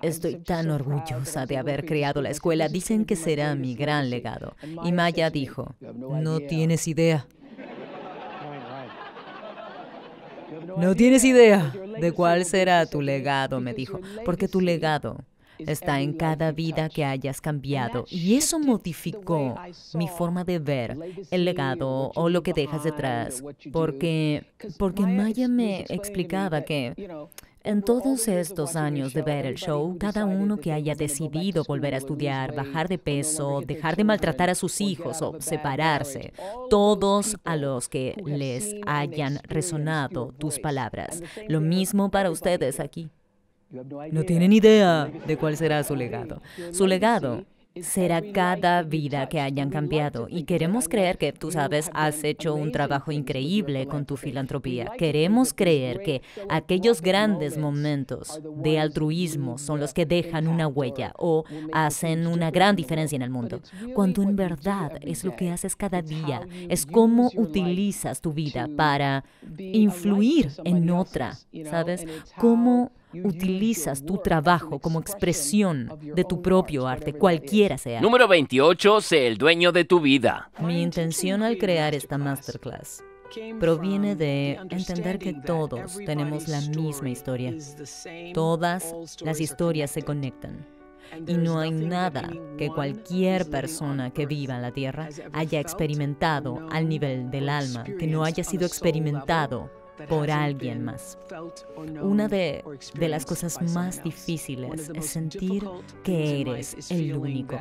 Estoy tan orgullosa de haber creado la escuela. Dicen que será mi gran legado. Y Maya dijo, no tienes idea. No tienes idea pues, de cuál será pues, tu legado, me dijo, porque tu legado está en cada vida que hayas cambiado. Y eso modificó mi forma de ver el legado o lo que dejas detrás, porque, porque Maya me explicaba que en todos estos años de ver el show, cada uno que haya decidido volver a estudiar, bajar de peso, dejar de maltratar a sus hijos o separarse, todos a los que les hayan resonado tus palabras. Lo mismo para ustedes aquí. No tienen idea de cuál será su legado. Su legado será cada vida que hayan cambiado y queremos creer que, tú sabes, has hecho un trabajo increíble con tu filantropía. Queremos creer que aquellos grandes momentos de altruismo son los que dejan una huella o hacen una gran diferencia en el mundo, cuando en verdad es lo que haces cada día, es cómo utilizas tu vida para influir en otra, ¿sabes? Cómo Utilizas tu trabajo como expresión de tu propio arte, cualquiera sea. Número 28, sé el dueño de tu vida. Mi intención al crear esta masterclass proviene de entender que todos tenemos la misma historia. Todas las historias se conectan. Y no hay nada que cualquier persona que viva en la Tierra haya experimentado al nivel del alma, que no haya sido experimentado por alguien más. Una de, las cosas más difíciles es sentir que eres el único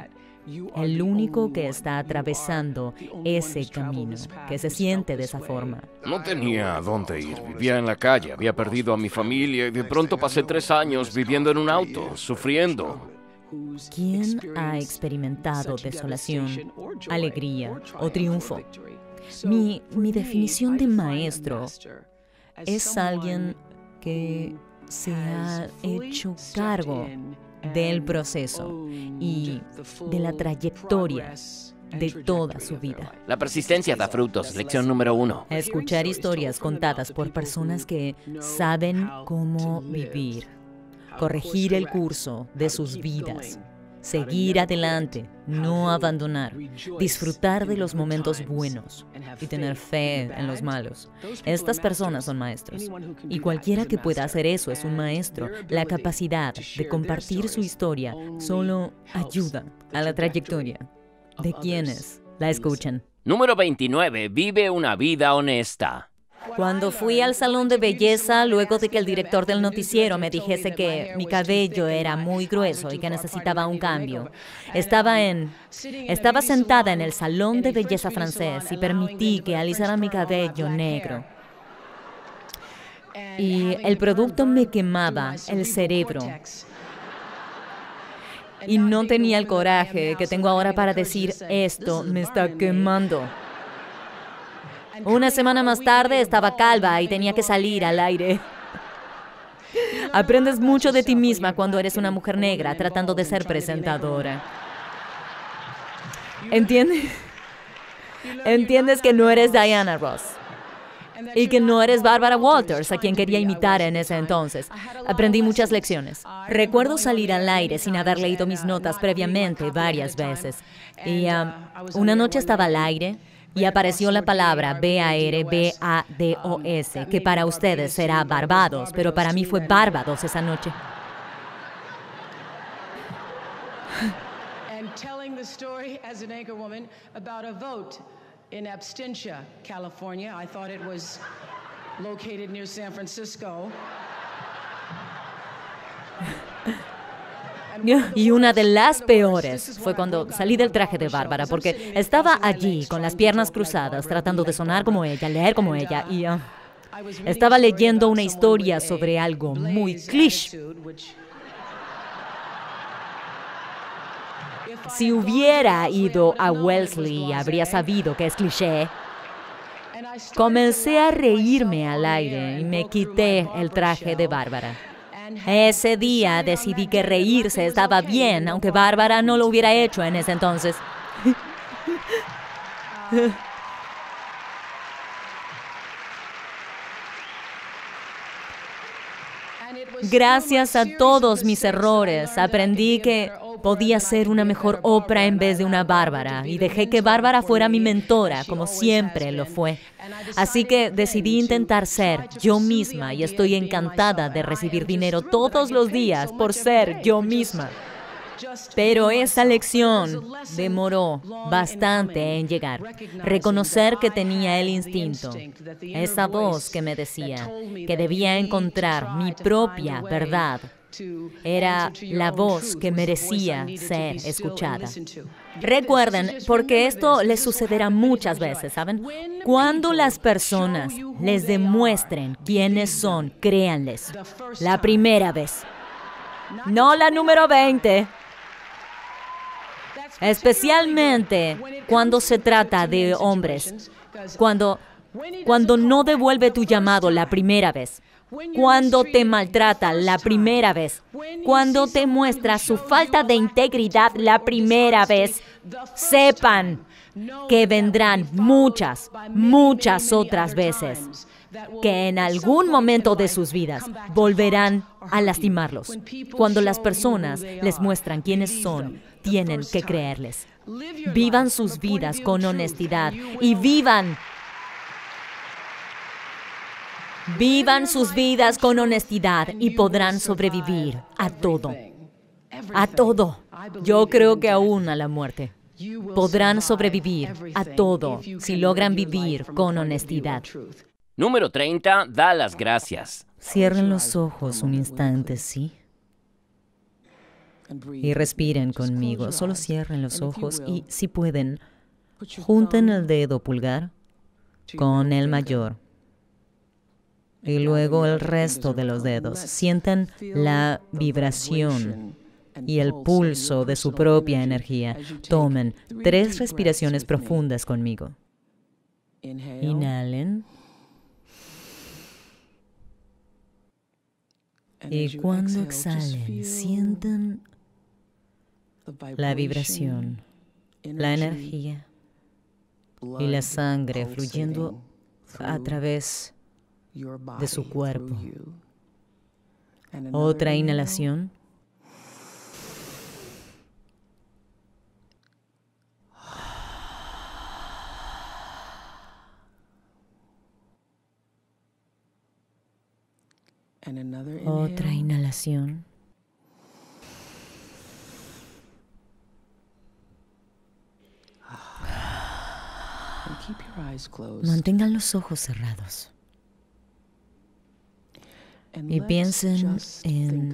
el único que está atravesando ese camino, que se siente de esa forma. No tenía a dónde ir, vivía en la calle, había perdido a mi familia y de pronto pasé tres años viviendo en un auto, sufriendo. ¿Quién ha experimentado desolación, alegría o triunfo? mi definición de maestro es alguien que se ha hecho cargo del proceso y de la trayectoria de toda su vida. La persistencia da frutos, lección número uno. Escuchar historias contadas por personas que saben cómo vivir, corregir el curso de sus vidas, seguir adelante, no abandonar, disfrutar de los momentos buenos y tener fe en los malos. Estas personas son maestros. Y cualquiera que pueda hacer eso es un maestro. La capacidad de compartir su historia solo ayuda a la trayectoria de quienes la escuchan. Número 29. Vive una vida honesta. Cuando fui al salón de belleza, luego de que el director del noticiero me dijese que mi cabello era muy grueso y que necesitaba un cambio, estaba en estaba sentada en el salón de belleza francés y permití que alisaran mi cabello negro. Y el producto me quemaba el cerebro. Y no tenía el coraje que tengo ahora para decir esto me está quemando. Una semana más tarde estaba calva y tenía que salir al aire. Aprendes mucho de ti misma cuando eres una mujer negra tratando de ser presentadora. ¿Entiendes? Entiendes que no eres Diana Ross y que no eres Barbara Walters, a quien quería imitar en ese entonces. Aprendí muchas lecciones. Recuerdo salir al aire sin haber leído mis notas previamente varias veces. Y ah, una noche estaba al aire y apareció la palabra B-A-R-B-A-D-O-S, que para ustedes será Barbados, pero para mí fue Barbados esa noche. In abstention California. I thought it was located near San Francisco. [laughs] [laughs] Y una de las peores fue cuando salí del traje de Bárbara, porque estaba allí con las piernas cruzadas, tratando de sonar como ella, leer como ella, y ah, estaba leyendo una historia sobre algo muy cliché. Si hubiera ido a Wellesley, habría sabido que es cliché. Comencé a reírme al aire y me quité el traje de Bárbara. Ese día decidí que reírse estaba bien, aunque Bárbara no lo hubiera hecho en ese entonces. Gracias a todos mis errores, aprendí que podía ser una mejor obra en vez de una Bárbara y dejé que Bárbara fuera mi mentora, como siempre lo fue. Así que decidí intentar ser yo misma y estoy encantada de recibir dinero todos los días por ser yo misma. Pero esa lección demoró bastante en llegar. Reconocer que tenía el instinto, esa voz que me decía que debía encontrar mi propia verdad era la voz que merecía ser escuchada. Recuerden, porque esto les sucederá muchas veces, ¿saben? Cuando las personas les demuestren quiénes son, créanles. La primera vez. No la número 20. Especialmente cuando se trata de hombres. Cuando, cuando no devuelve tu llamado la primera vez cuando te maltrata la primera vez, cuando te muestra su falta de integridad la primera vez, sepan que vendrán muchas, muchas otras veces que en algún momento de sus vidas volverán a lastimarlos. Cuando las personas les muestran quiénes son, tienen que creerles. Vivan sus vidas con honestidad y vivan Vivan sus vidas con honestidad y podrán sobrevivir a todo. A todo. Yo creo que aún a la muerte. Podrán sobrevivir a todo si logran vivir con honestidad. Número 30. Da las gracias. Cierren los ojos un instante, ¿sí? Y respiren conmigo. Solo cierren los ojos y, si pueden, junten el dedo pulgar con el mayor y luego el resto de los dedos. Sientan la vibración y el pulso de su propia energía. Tomen tres respiraciones profundas conmigo. Inhalen. Y cuando exhalen, sientan la vibración, la energía y la sangre fluyendo a través de de su cuerpo. Otra inhalación. Otra inhalación. Mantengan los ojos cerrados y piensen en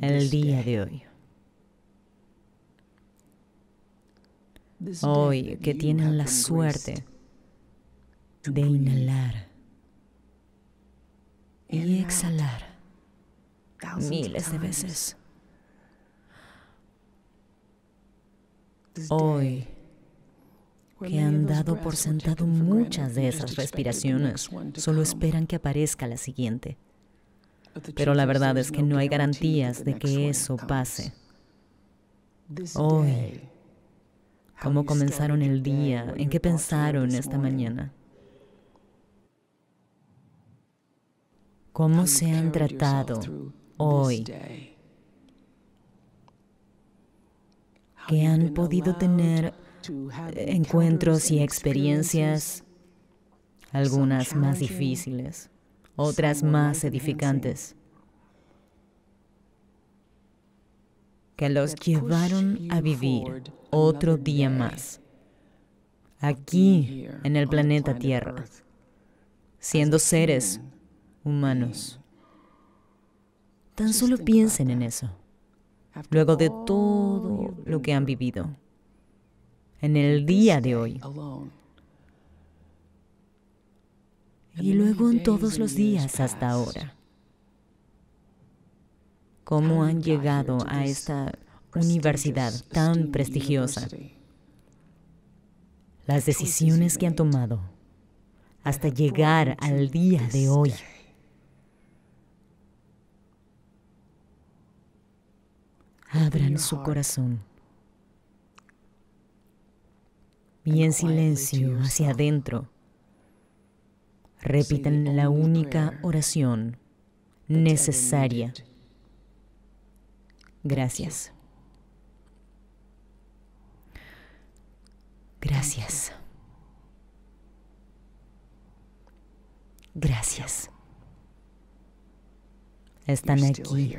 el día de hoy. Hoy que tienen la suerte de inhalar y exhalar miles de veces. Hoy que han dado por sentado muchas de esas respiraciones, solo esperan que aparezca la siguiente. Pero la verdad es que no hay garantías de que eso pase. Hoy, ¿cómo comenzaron el día? ¿En qué pensaron esta mañana? ¿Cómo se han tratado hoy? ¿Qué han podido tener encuentros y experiencias, algunas más difíciles, otras más edificantes, que los llevaron a vivir otro día más, aquí en el planeta Tierra, siendo seres humanos. Tan solo piensen en eso, luego de todo lo que han vivido en el día de hoy. Y luego en todos los días hasta ahora. ¿Cómo han llegado a esta universidad tan prestigiosa? Las decisiones que han tomado hasta llegar al día de hoy. Abran su corazón y en silencio hacia adentro. Repitan la única oración necesaria. Gracias. Gracias. Gracias. Están aquí.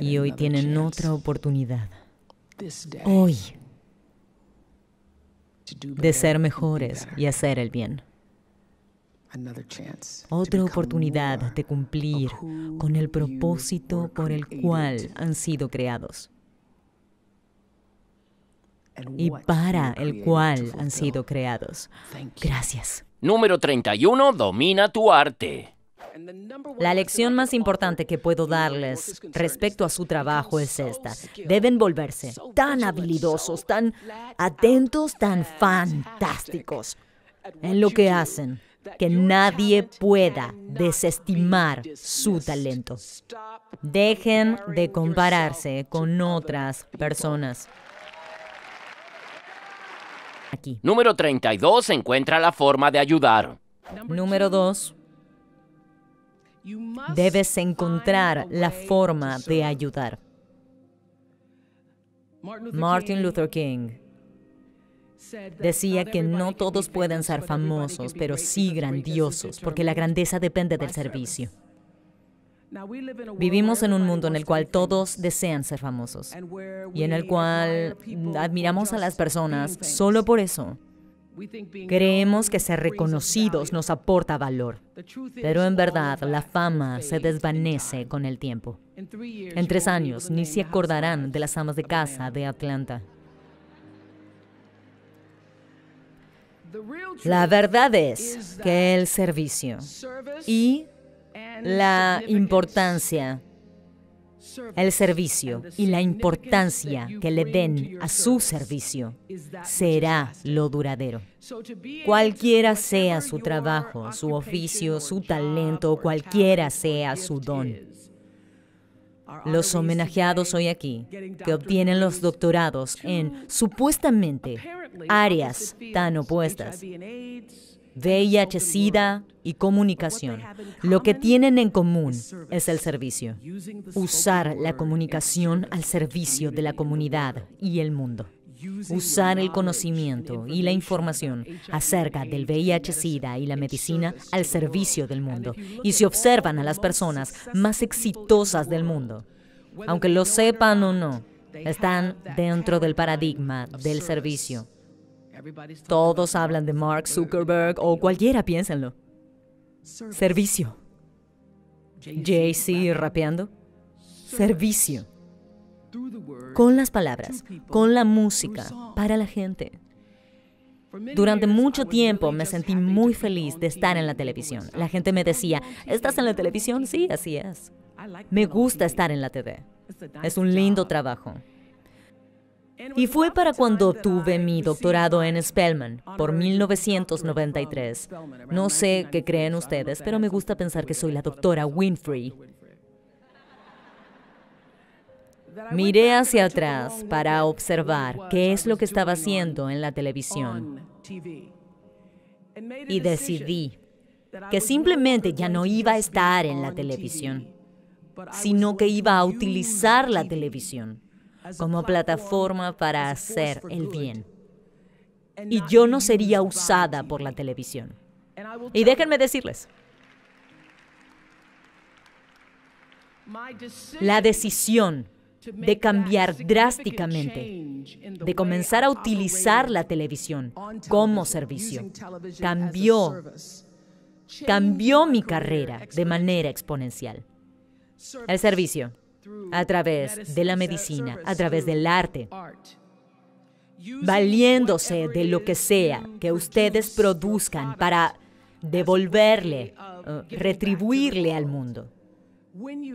Y hoy tienen otra oportunidad. Hoy de ser mejores y hacer el bien. Otra oportunidad de cumplir con el propósito por el cual han sido creados y para el cual han sido creados. Gracias. Número 31. Domina tu arte. La lección más importante que puedo darles respecto a su trabajo es esta. Deben volverse tan habilidosos, tan atentos, tan fantásticos en lo que hacen, que nadie pueda desestimar su talento. Dejen de compararse con otras personas. Aquí. Número 32. Encuentra la forma de ayudar. Número 2. Debes encontrar la forma de ayudar. Martin Luther King decía que no todos pueden ser famosos, pero sí grandiosos, porque la grandeza depende del servicio. Vivimos en un mundo en el cual todos desean ser famosos y en el cual admiramos a las personas solo por eso Creemos que ser reconocidos nos aporta valor, pero en verdad la fama se desvanece con el tiempo. En tres años ni se acordarán de las amas de casa de Atlanta. La verdad es que el servicio y la importancia el servicio y la importancia que le den a su servicio será lo duradero. Cualquiera sea su trabajo, su oficio, su talento, cualquiera sea su don. Los homenajeados hoy aquí, que obtienen los doctorados en supuestamente áreas tan opuestas, VIH, SIDA y comunicación. Lo que tienen en común es el servicio. Usar la comunicación al servicio de la comunidad y el mundo. Usar el conocimiento y la información acerca del VIH-Sida y la medicina al servicio del mundo. Y si observan a las personas más exitosas del mundo, aunque lo sepan o no, están dentro del paradigma del servicio. Todos hablan de Mark Zuckerberg o cualquiera, piénsenlo. Servicio. Jay-Z rapeando. Servicio. Con las palabras, con la música, para la gente. Durante mucho tiempo me sentí muy feliz de estar en la televisión. La gente me decía, ¿estás en la televisión? Sí, así es. Me gusta estar en la TV. Es un lindo trabajo. Y fue para cuando obtuve mi doctorado en Spellman, por 1993. No sé qué creen ustedes, pero me gusta pensar que soy la doctora Winfrey. Miré hacia atrás para observar qué es lo que estaba haciendo en la televisión. Y decidí que simplemente ya no iba a estar en la televisión, sino que iba a utilizar la televisión como plataforma para hacer el bien. Y yo no sería usada por la televisión. Y déjenme decirles, la decisión de cambiar drásticamente, de comenzar a utilizar la televisión como servicio, cambió, cambió mi carrera de manera exponencial. El servicio a través de la medicina, a través del arte, valiéndose de lo que sea que ustedes produzcan para devolverle, eh, retribuirle al mundo.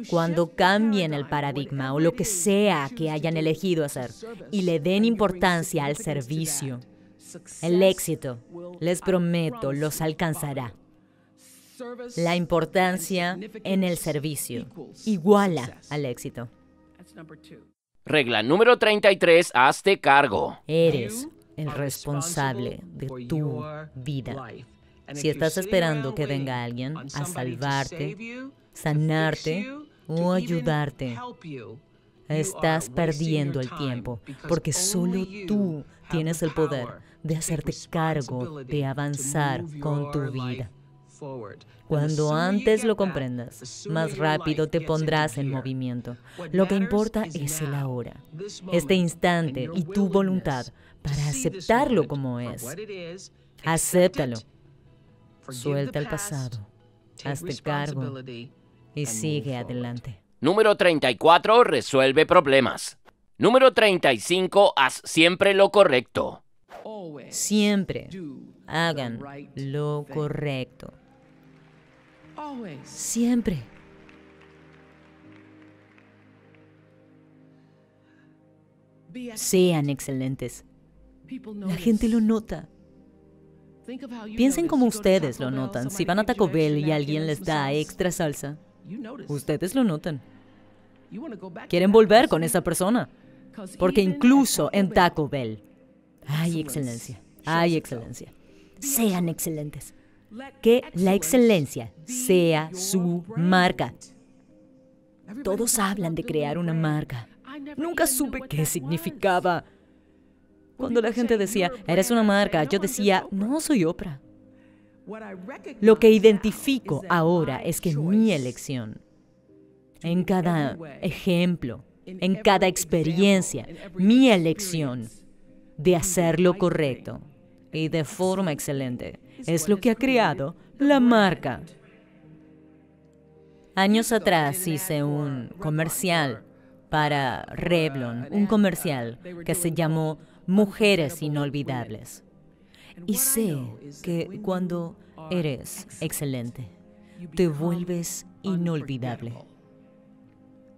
Cuando cambien el paradigma o lo que sea que hayan elegido hacer y le den importancia al servicio, el éxito, les prometo, los alcanzará. La importancia en el servicio iguala al éxito. Regla número 33, hazte cargo. Eres el responsable de tu vida. Si estás esperando que venga alguien a salvarte, sanarte o ayudarte, estás perdiendo el tiempo, porque solo tú tienes el poder de hacerte cargo de avanzar con tu vida. Cuando antes lo comprendas, más rápido te pondrás en movimiento. Lo que importa es el ahora, este instante y tu voluntad para aceptarlo como es. Acéptalo. Suelta el pasado. Hazte cargo y sigue adelante. Número 34. Resuelve problemas. Número 35. Haz siempre lo correcto. Siempre hagan lo correcto. Siempre. Sean excelentes. La gente lo nota. Piensen como ustedes lo notan. Si van a Taco Bell y alguien les da extra salsa, ustedes lo notan. Quieren volver con esa persona. Porque incluso en Taco Bell hay excelencia. Hay excelencia. Sean excelentes que la excelencia sea su marca. Todos hablan de crear una marca. Nunca supe qué significaba. Cuando la gente decía, eres una marca, yo decía, no soy Oprah. Lo que identifico ahora es que mi elección, en cada ejemplo, en cada experiencia, mi elección de hacer lo correcto y de forma excelente es lo que ha creado la marca. Años atrás hice un comercial para Revlon, ah, un comercial que se llamó Mujeres Inolvidables. Y sé que cuando eres excelente, te vuelves inolvidable.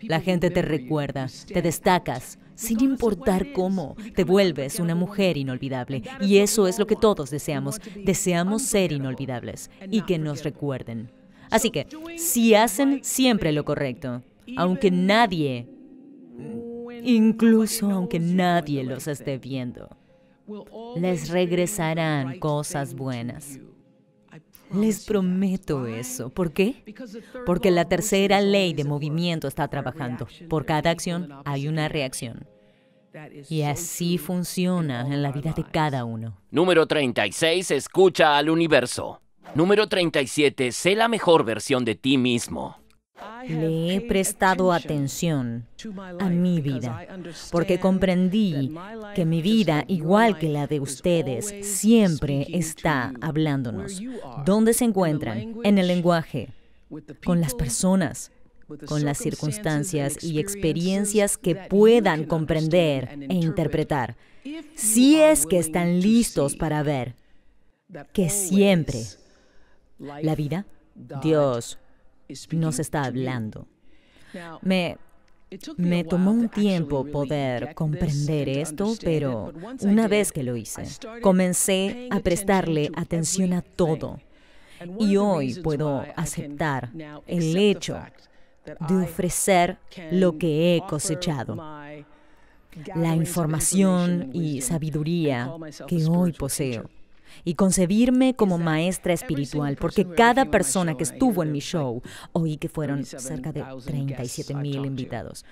La gente te recuerda, te destacas, sin importar cómo, te vuelves una mujer inolvidable. Y eso es lo que todos deseamos. Deseamos ser inolvidables y que nos recuerden. Así que, si hacen siempre lo correcto, aunque nadie, incluso aunque nadie los esté viendo, les regresarán cosas buenas. Les prometo eso. ¿Por qué? Porque la tercera ley de movimiento está trabajando. Por cada acción hay una reacción. Y así funciona en la vida de cada uno. Número 36, escucha al universo. Número 37, sé la mejor versión de ti mismo le he prestado atención a mi vida, porque comprendí que mi vida, igual que la de ustedes, siempre está hablándonos. ¿Dónde se encuentran? En el lenguaje, con las personas, con las circunstancias y experiencias que puedan comprender e interpretar. Si es que están listos para ver que siempre la vida, Dios, nos está hablando. Me, me tomó un tiempo poder comprender esto, pero una vez que lo hice, comencé a prestarle atención a todo. Y hoy puedo aceptar el hecho de ofrecer lo que he cosechado, la información y sabiduría que hoy poseo y concebirme como maestra espiritual, porque cada persona que estuvo en mi show, oí que fueron cerca de 37 mil invitados.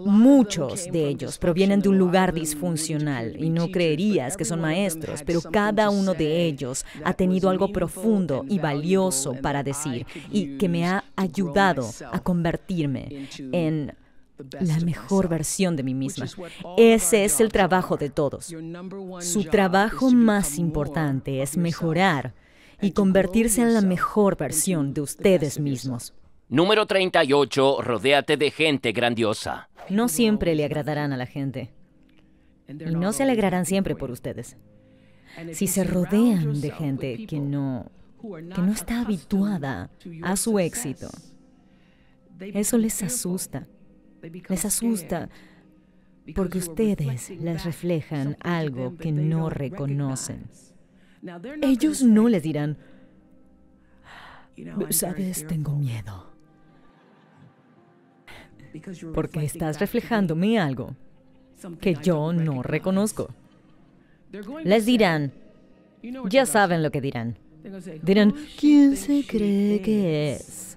Muchos de ellos provienen de un lugar disfuncional y no creerías que son maestros, pero cada uno de ellos ha tenido algo profundo y valioso para decir y que me ha ayudado a convertirme en la mejor versión de mí misma. Ese es el trabajo de todos. Su trabajo más importante es mejorar y convertirse en la mejor versión de ustedes mismos. Número 38. Rodéate de gente grandiosa. No siempre le agradarán a la gente. Y no se alegrarán siempre por ustedes. Si se rodean de gente que no, que no está habituada a su éxito, eso les asusta les asusta porque ustedes les reflejan algo que no reconocen. Ellos no les dirán, pues, sabes, tengo miedo, porque estás reflejándome algo que yo no reconozco. Les dirán, ya saben lo que dirán. Dirán, ¿quién se cree que es?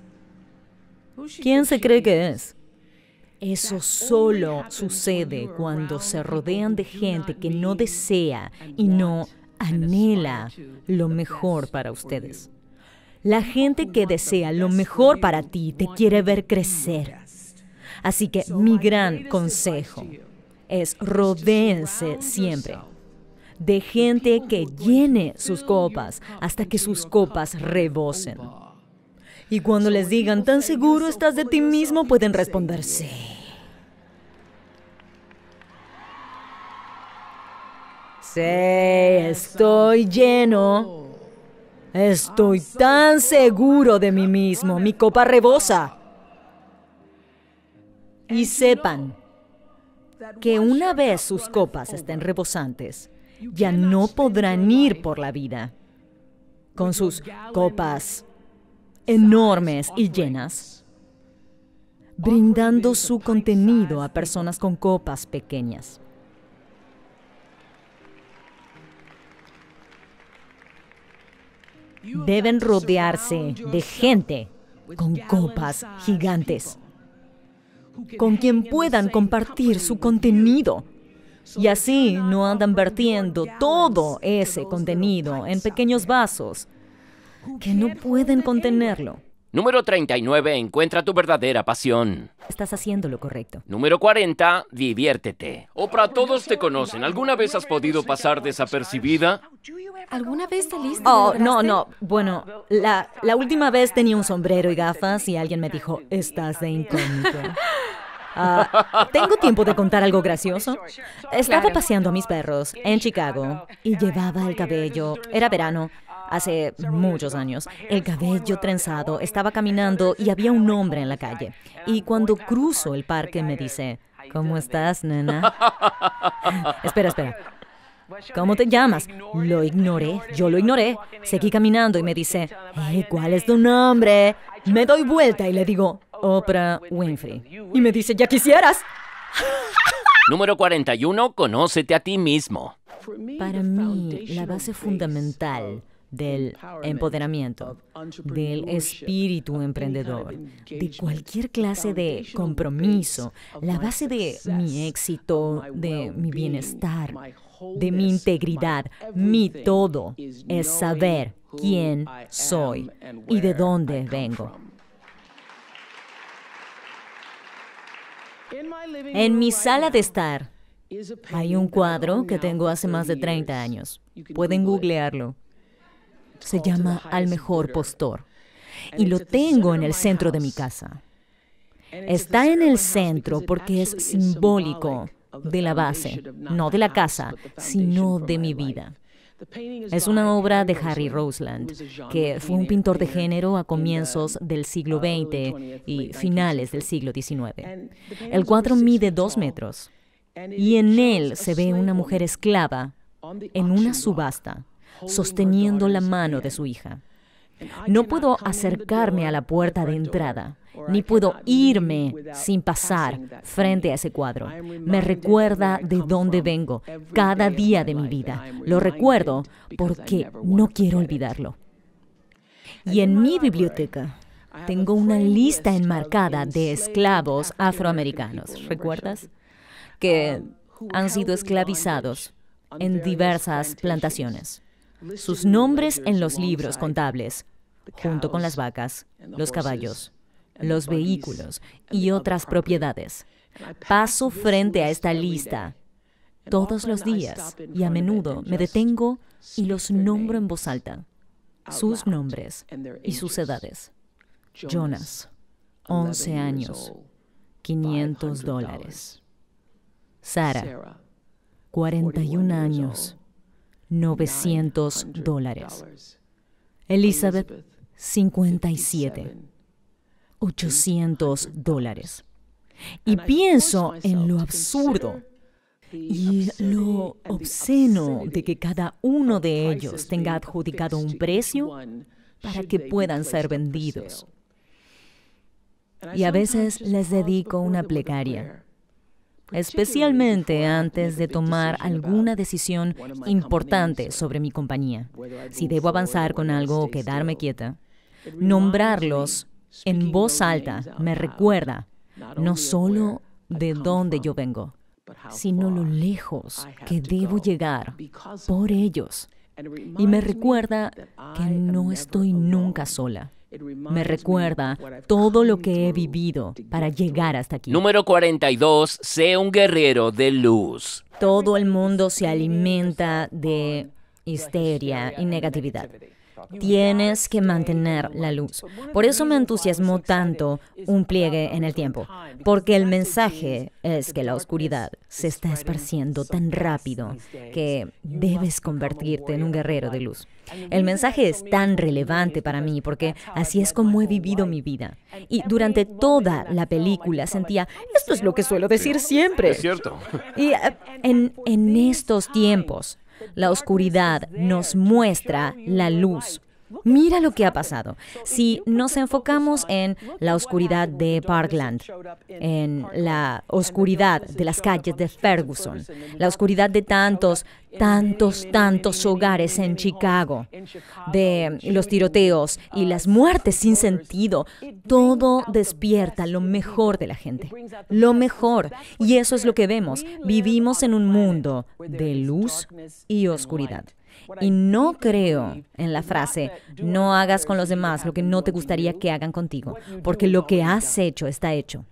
¿Quién se cree que es? Eso solo sucede cuando se rodean de gente que no desea y no anhela lo mejor para ustedes. La gente que desea lo mejor para ti te quiere ver crecer. Así que mi gran consejo es rodéense siempre de gente que llene sus copas hasta que sus copas oh rebosen. Y cuando les digan, ¿tan seguro estás de ti mismo? Pueden responder sí. Sí, estoy lleno. Estoy tan seguro de mí mismo. Mi copa rebosa. Y sepan que una vez sus copas estén rebosantes, ya no podrán ir por la vida con sus copas enormes y llenas, brindando su contenido a personas con copas pequeñas. Deben rodearse de gente con copas gigantes, con quien puedan compartir su contenido. Y así no andan vertiendo todo ese contenido en pequeños vasos que no pueden contenerlo. Número 39. Encuentra tu verdadera pasión. Estás haciendo lo correcto. Número 40. Diviértete. Oprah, todos te conocen. ¿Alguna vez has podido pasar desapercibida? ¿Alguna vez saliste? Oh, no, no. Bueno, la, última vez tenía un sombrero y gafas y alguien me dijo, estás de incógnito. [laughs] Ah, ¿Tengo tiempo de contar algo gracioso? Estaba paseando a mis perros en Chicago y llevaba el cabello. Era verano hace muchos años. El cabello trenzado, estaba caminando y había un hombre en la calle. Y cuando cruzo el parque me dice, ¿cómo estás, nena? [laughs] espera, espera. ¿Cómo te llamas? Lo ignoré, yo lo ignoré. Seguí caminando y me dice, ¿cuál es tu nombre? Me doy vuelta y le digo, Oprah Winfrey. Y me dice, ya quisieras. [laughs] Número 41. Conócete a ti mismo. Para mí, la base fundamental del empoderamiento, del espíritu emprendedor, de cualquier clase de compromiso, la base de mi éxito, de mi bienestar, de mi integridad, mi todo es saber quién soy y de dónde vengo. En mi sala de estar hay un cuadro que tengo hace más de 30 años. Pueden googlearlo se llama Al Mejor Postor y lo tengo en el centro de mi casa. Está en el centro porque es simbólico de la base, no de la casa, sino de mi vida. Es una obra de Harry Roseland, que fue un pintor de género a um, comienzos del siglo XX uh, y finales del siglo XIX. El cuadro mide dos metros y en él se ve una mujer esclava en una subasta sosteniendo la mano de su hija. No puedo acercarme a la puerta de entrada, ni puedo irme sin pasar frente a ese cuadro. Me recuerda de dónde vengo cada día de mi vida. Lo recuerdo porque no quiero olvidarlo. Y en mi biblioteca tengo una lista enmarcada de esclavos afroamericanos, ¿recuerdas? Que han sido esclavizados en diversas plantaciones sus nombres en los libros contables, junto con las vacas, los caballos, los vehículos y otras propiedades. Paso frente a esta lista todos los días y a menudo me detengo y los nombro en voz alta, sus nombres y sus edades. Jonas, 11 años, 500 dólares. Sara, 41 años, 900 dólares. Elizabeth, 57, 800 dólares. Y pienso en lo absurdo y lo obsceno de que cada uno de ellos tenga adjudicado un precio para que puedan ser vendidos. Y a veces les dedico una plegaria. Pues especialmente antes de tomar alguna decisión importante sobre mi compañía. Si debo avanzar con algo o quedarme quieta, nombrarlos en voz alta me recuerda no solo de dónde yo vengo, sino lo lejos que debo llegar por ellos. Y me recuerda que no estoy nunca sola me recuerda todo lo que he vivido para llegar hasta aquí. Número 42. Sé un guerrero de luz. Todo el mundo se alimenta de histeria y negatividad. Tienes que mantener la luz. Por eso me entusiasmó tanto un pliegue en el tiempo, porque el mensaje es que la oscuridad se está esparciendo tan rápido que debes convertirte en un guerrero de luz. El mensaje es tan relevante para mí porque así es como he vivido mi vida. Y durante toda la película sentía, esto es lo que suelo decir siempre. Es cierto. Y eh, [laughs] en, en estos tiempos, la oscuridad nos muestra la luz. Mira lo que ha pasado. Si nos enfocamos en la oscuridad de Parkland, en la oscuridad de las calles de Ferguson, la oscuridad de tantos, tantos, tantos hogares en Chicago, de los tiroteos y las muertes sin sentido, todo despierta lo mejor de la gente, lo mejor. Y eso es lo que vemos. Vivimos en un mundo de luz y oscuridad. Y no creo en la frase, no hagas con los demás lo que no te gustaría que hagan contigo, porque lo que has hecho está hecho.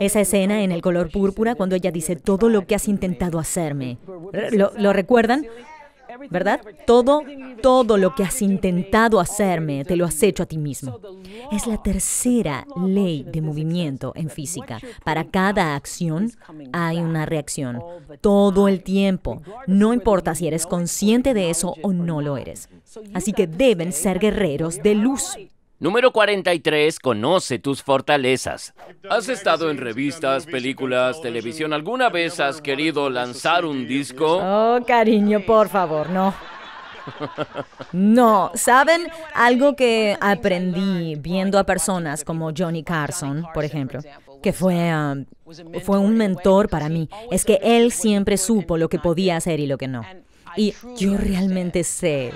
Esa escena en el color púrpura cuando ella dice todo lo que has intentado hacerme. ¿Lo, recuerdan? ¿verdad? Todo, todo lo que has intentado hacerme, te lo has hecho a ti mismo. Es la tercera ley de movimiento en física. Para cada acción hay una reacción, todo el tiempo, no importa si eres consciente de eso o no lo eres. Así que deben ser guerreros de luz. Número 43. Conoce tus fortalezas. ¿Has estado en revistas, películas, televisión? ¿Alguna vez has querido lanzar un disco? Oh, cariño, por favor, no. No, ¿saben algo que aprendí viendo a personas como Johnny Carson, por ejemplo? que fue, um, fue un mentor para mí, es que él siempre supo lo que podía hacer y lo que no. Y yo realmente sé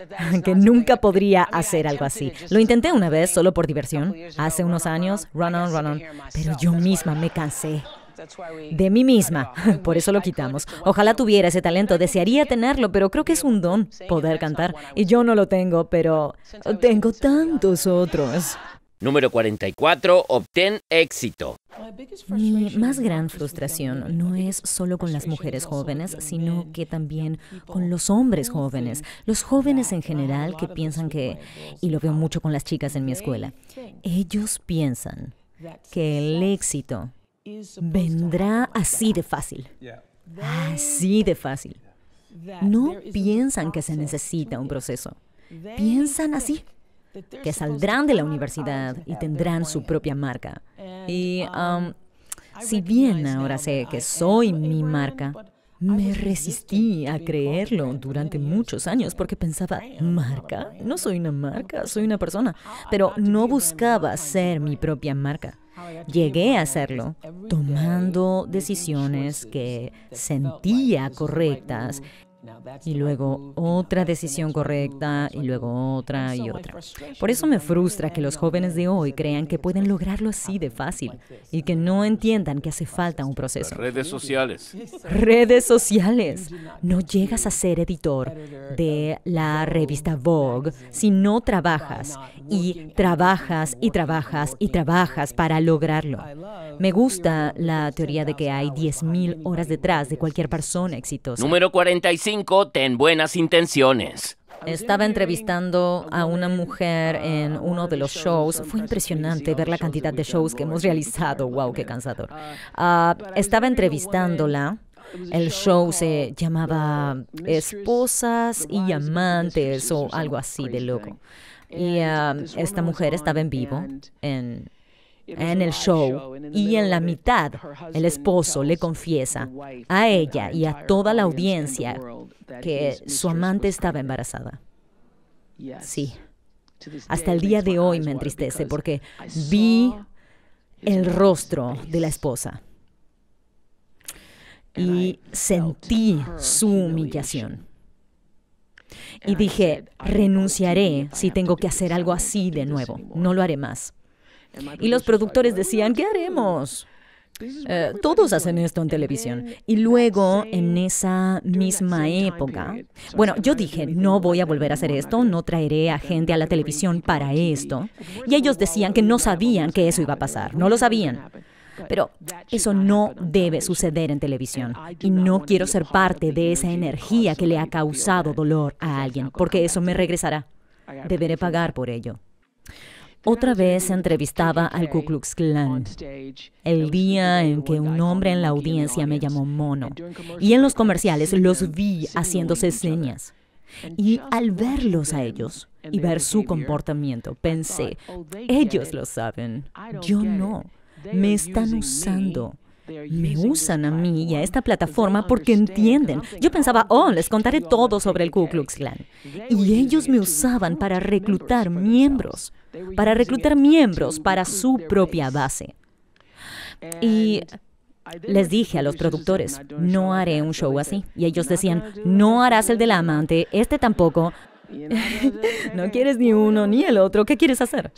[laughs] que nunca podría hacer algo así. Lo intenté una vez solo por diversión, hace unos años, run on, run on, pero yo misma me cansé de mí misma. [laughs] Por eso lo quitamos. Ojalá tuviera ese talento, desearía tenerlo, pero creo que es un don poder cantar. Y yo no lo tengo, pero tengo tantos otros. Número 44. Obtén éxito. Mi más gran frustración no es solo con las mujeres jóvenes, sino que también con los hombres jóvenes, los jóvenes en general que piensan que, y lo veo mucho con las chicas en mi escuela, ellos piensan que el éxito vendrá así de fácil. Así de fácil. No piensan que se necesita un proceso. Piensan así que saldrán de la universidad y tendrán su propia marca. Y um, si bien ahora sé que soy mi marca, me resistí a creerlo durante muchos años porque pensaba, marca, no soy una marca, soy una persona, pero no buscaba ser mi propia marca. Llegué a hacerlo tomando decisiones que sentía correctas y luego otra decisión correcta y luego otra y otra. Por eso me frustra que los jóvenes de hoy crean que pueden lograrlo así de fácil y que no entiendan que hace falta un proceso. Redes sociales. Redes sociales. No llegas a ser editor de la revista Vogue si no trabajas y trabajas y trabajas y trabajas para lograrlo. Me gusta la teoría de que hay 10.000 horas detrás de cualquier persona exitosa. Número 45. Ten buenas intenciones. Estaba entrevistando a una mujer en uno de los shows. Fue impresionante ver la cantidad de shows que hemos realizado. ¡Wow, qué cansador! Ah, estaba entrevistándola. El show se llamaba Esposas y Amantes o algo así de loco. Y ah, esta mujer estaba en vivo en en el show y en la mitad el esposo le confiesa a ella y a toda la audiencia que su amante estaba embarazada. Sí. Hasta el día de hoy me entristece porque vi el rostro de la esposa y sentí su humillación. Y dije, renunciaré si tengo que hacer algo así de nuevo, no lo haré más. Y los productores decían, ¿qué haremos? Eh, todos hacen esto en televisión. Y luego, en esa misma época, bueno, yo dije, no voy a volver a hacer esto, no traeré a gente a la televisión para esto. Y ellos decían que no sabían que eso iba a pasar, no lo sabían. Pero eso no debe suceder en televisión. Y no quiero ser parte de esa energía que le ha causado dolor a alguien, porque eso me regresará. Deberé pagar por ello. Otra vez entrevistaba al Ku Klux Klan, el día en que un hombre en la audiencia me llamó mono, y en los comerciales los vi haciéndose señas. Y al verlos a ellos y ver su comportamiento, pensé, ellos lo saben, yo no, me están usando. Me usan a mí y a esta plataforma porque entienden. Yo pensaba, oh, les contaré todo sobre el Ku Klux Klan. Y ellos me usaban para reclutar miembros, para reclutar miembros para su propia base. Y les dije a los productores, no haré un show así. Y ellos decían, no harás el del amante, este tampoco. [laughs] no quieres ni uno ni el otro, ¿qué quieres hacer?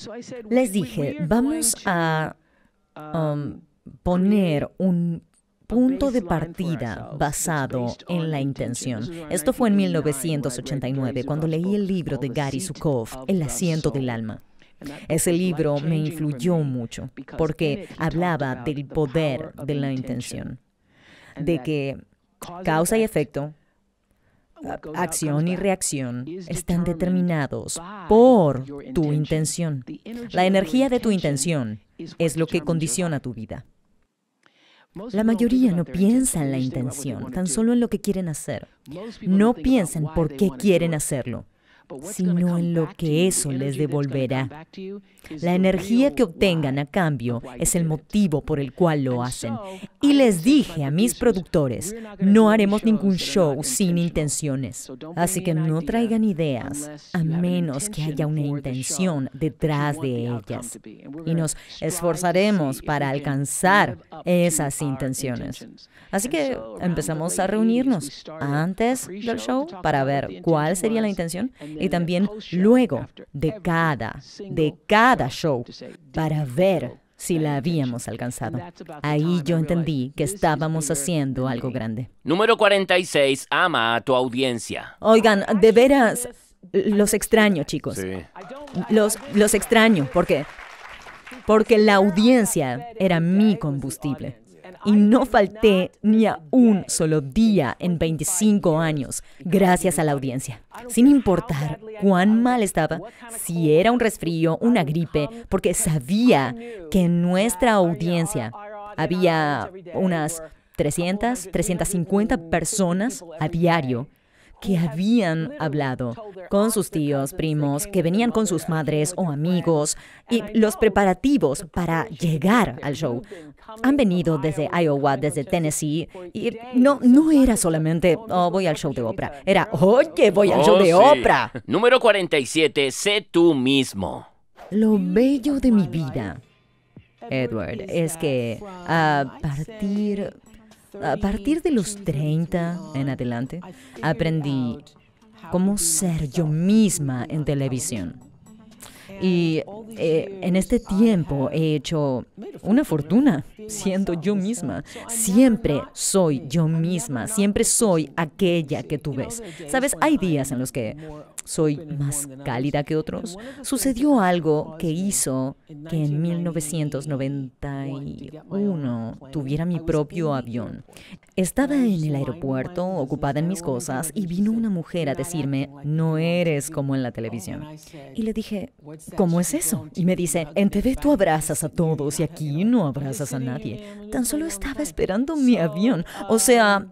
Les dije, vamos a um, um, poner un punto de partida basado en la intención. Esto fue en 1989, cuando leí el libro de Gary Sukov, El asiento del alma. Ese libro me influyó mucho porque hablaba del poder de la intención, de que causa y efecto, acción y reacción están determinados por tu intención. La energía de tu intención es lo que condiciona tu vida. La mayoría no piensa en la intención, tan solo en lo que quieren hacer. No piensan por qué quieren hacerlo sino en lo que eso les devolverá. La energía que obtengan a cambio es el motivo por el cual lo hacen. Y les dije a mis productores, no haremos ningún show sin intenciones. Así que no traigan ideas a menos que haya una intención detrás de ellas. Y nos esforzaremos para alcanzar esas intenciones. Así que empezamos a reunirnos antes del show para ver cuál sería la intención y también luego de cada, de cada show para ver si la habíamos alcanzado. Ahí yo entendí que estábamos haciendo algo grande. Número 46. Ama a tu audiencia. Oigan, de veras, los extraño, chicos. Los, los extraño, qué? porque la audiencia era mi combustible y no falté ni a un solo día en 25 años, gracias a la audiencia. Sin importar cuán mal estaba, si era un resfrío, una gripe, porque sabía que en nuestra audiencia había unas 300, 350 personas a diario que habían hablado con sus tíos, primos, que venían con sus madres o amigos y los preparativos para llegar al show. Han venido desde Iowa, desde Tennessee y no, no era solamente, oh, voy al show de Oprah. Era, oye, voy al show oh, de Oprah. Número 47, sé tú mismo. Lo bello de mi vida, Edward, es que a ah, partir a partir de los 30 en adelante, aprendí cómo ser yo misma en televisión. Y eh, en este tiempo he hecho una fortuna siendo yo misma. Siempre soy yo misma, siempre soy aquella que tú ves. Sabes, hay días en los que soy más cálida que otros. Sucedió algo que hizo que en 1991 tuviera mi propio avión. Estaba en el aeropuerto, ocupada en mis cosas, y vino una mujer a decirme, no eres como en la televisión. Y le dije, ¿cómo es eso? Y me dice, en TV tú abrazas a todos y aquí no abrazas a nadie. Tan solo estaba esperando mi avión. O sea,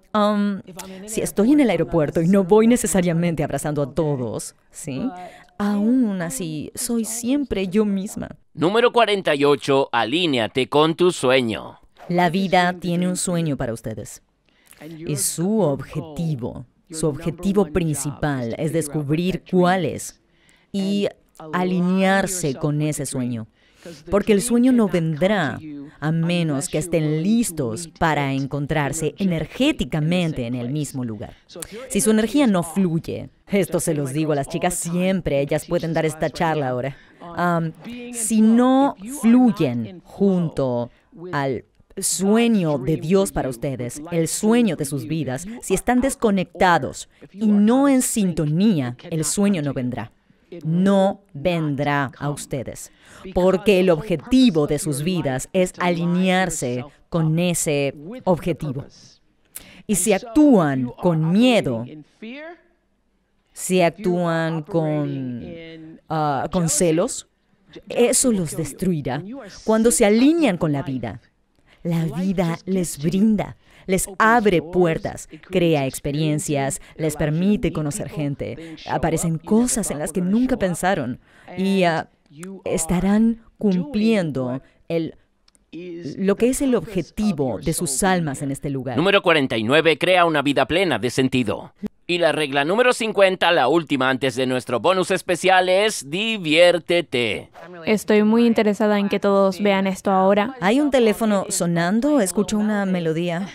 si estoy en el aeropuerto y no voy necesariamente abrazando a todos, ¿sí? Aún así, soy siempre yo misma. Número 48. Alíneate con tu sueño. La vida tiene un sueño para ustedes. Y su objetivo, su objetivo principal es descubrir cuál es y alinearse con ese sueño. Porque el sueño no vendrá a menos que estén listos para encontrarse energéticamente en el mismo lugar. Si su energía no fluye, esto se los digo a oh, las chicas siempre, ellas pueden dar esta charla ahora. Um, si no fluyen junto al sueño de Dios para ustedes, el sueño de sus vidas, si están desconectados y no en sintonía, el sueño no vendrá no vendrá a ustedes, porque el objetivo de sus vidas es alinearse con ese objetivo. Y si actúan con miedo, si actúan con, ah, con celos, eso los destruirá. Cuando se alinean con la vida, la vida les brinda, les abre puertas, crea experiencias, les permite conocer gente, aparecen cosas en las que nunca pensaron y ah, estarán cumpliendo lo que es el objetivo de sus almas en este lugar. Número 49. Crea una vida plena de sentido. Y la regla número 50, la última antes de nuestro bonus especial, es diviértete. Estoy muy interesada en que todos vean esto ahora. Hay un teléfono sonando, escucho una melodía.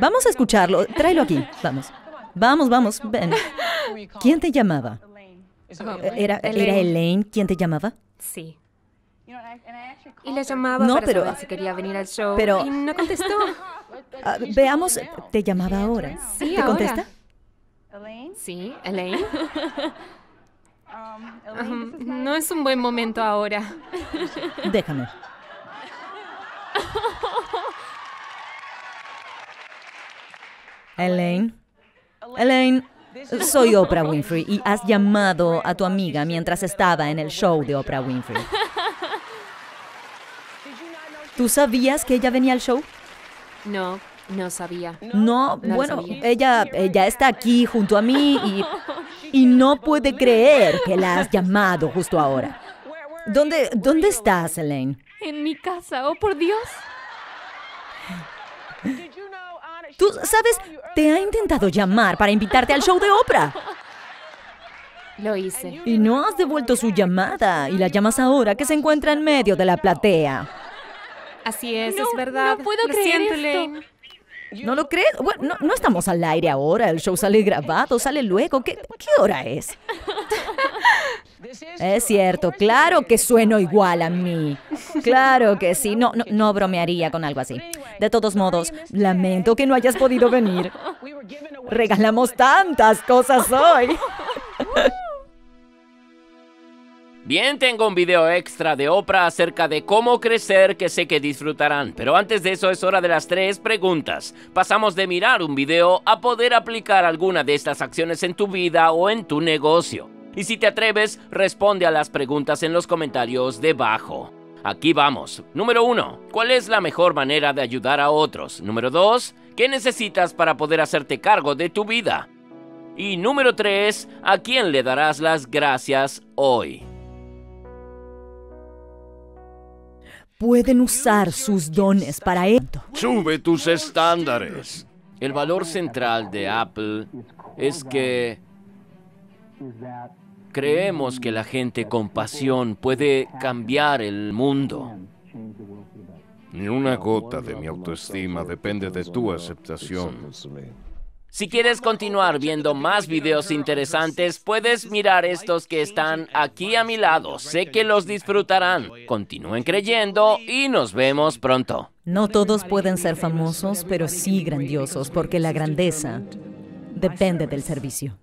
Vamos a escucharlo, tráelo aquí, vamos. Vamos, vamos, ven. ¿Quién te llamaba? ¿Era, Elaine quien te llamaba? Sí. Y la llamaba no, para pero, quería venir al show pero, y no contestó. Ah, veamos, eh, te llamaba ahora. ¿Te contesta? ¿Elaine? Sí, Elaine. [laughs] Um, no es un buen momento ahora. [laughs] Déjame. Elaine. Elaine, soy [laughs] Oprah Winfrey y has llamado a tu amiga mientras estaba en el show de Oprah Winfrey. ¿Tú sabías que ella venía al show? No, no sabía. No, bueno, ella eh, está aquí junto a mí y no puede creer que la has llamado justo ahora. ¿Dónde dónde estás, Elaine? En mi casa, oh por Dios. Tú sabes, te ha intentado llamar para invitarte al show de Oprah. Lo hice. Y no has devuelto su llamada y la llamas ahora que se encuentra en medio de la platea. Así es, es verdad. No puedo lo creer esto. ¿No lo crees? Bueno, no, estamos al aire ahora, el show sale grabado, sale luego. ¿Qué, hora es? [laughs] es cierto, claro que sueno igual a mí. Claro que sí, no, no, no bromearía con algo así. De todos modos, lamento que no hayas podido venir. Regalamos tantas cosas hoy. [laughs] Bien, tengo un video extra de Oprah acerca de cómo crecer que sé que disfrutarán, pero antes de eso es hora de las tres preguntas. Pasamos de mirar un video a poder aplicar alguna de estas acciones en tu vida o en tu negocio. Y si te atreves, responde a las preguntas en los comentarios debajo. Aquí vamos. Número 1. ¿Cuál es la mejor manera de ayudar a otros? Número 2. ¿Qué necesitas para poder hacerte cargo de tu vida? Y número 3. ¿A quién le darás las gracias hoy? pueden usar sus dones para esto. Sube tus estándares. El valor central de Apple es que creemos que la gente con pasión puede cambiar el mundo. Ni una gota de mi autoestima depende de tu aceptación. Si quieres continuar viendo más videos interesantes, puedes mirar estos que están aquí a mi lado. Sé que los disfrutarán. Continúen creyendo y nos vemos pronto. No todos pueden ser famosos, pero sí grandiosos, porque la grandeza depende del servicio.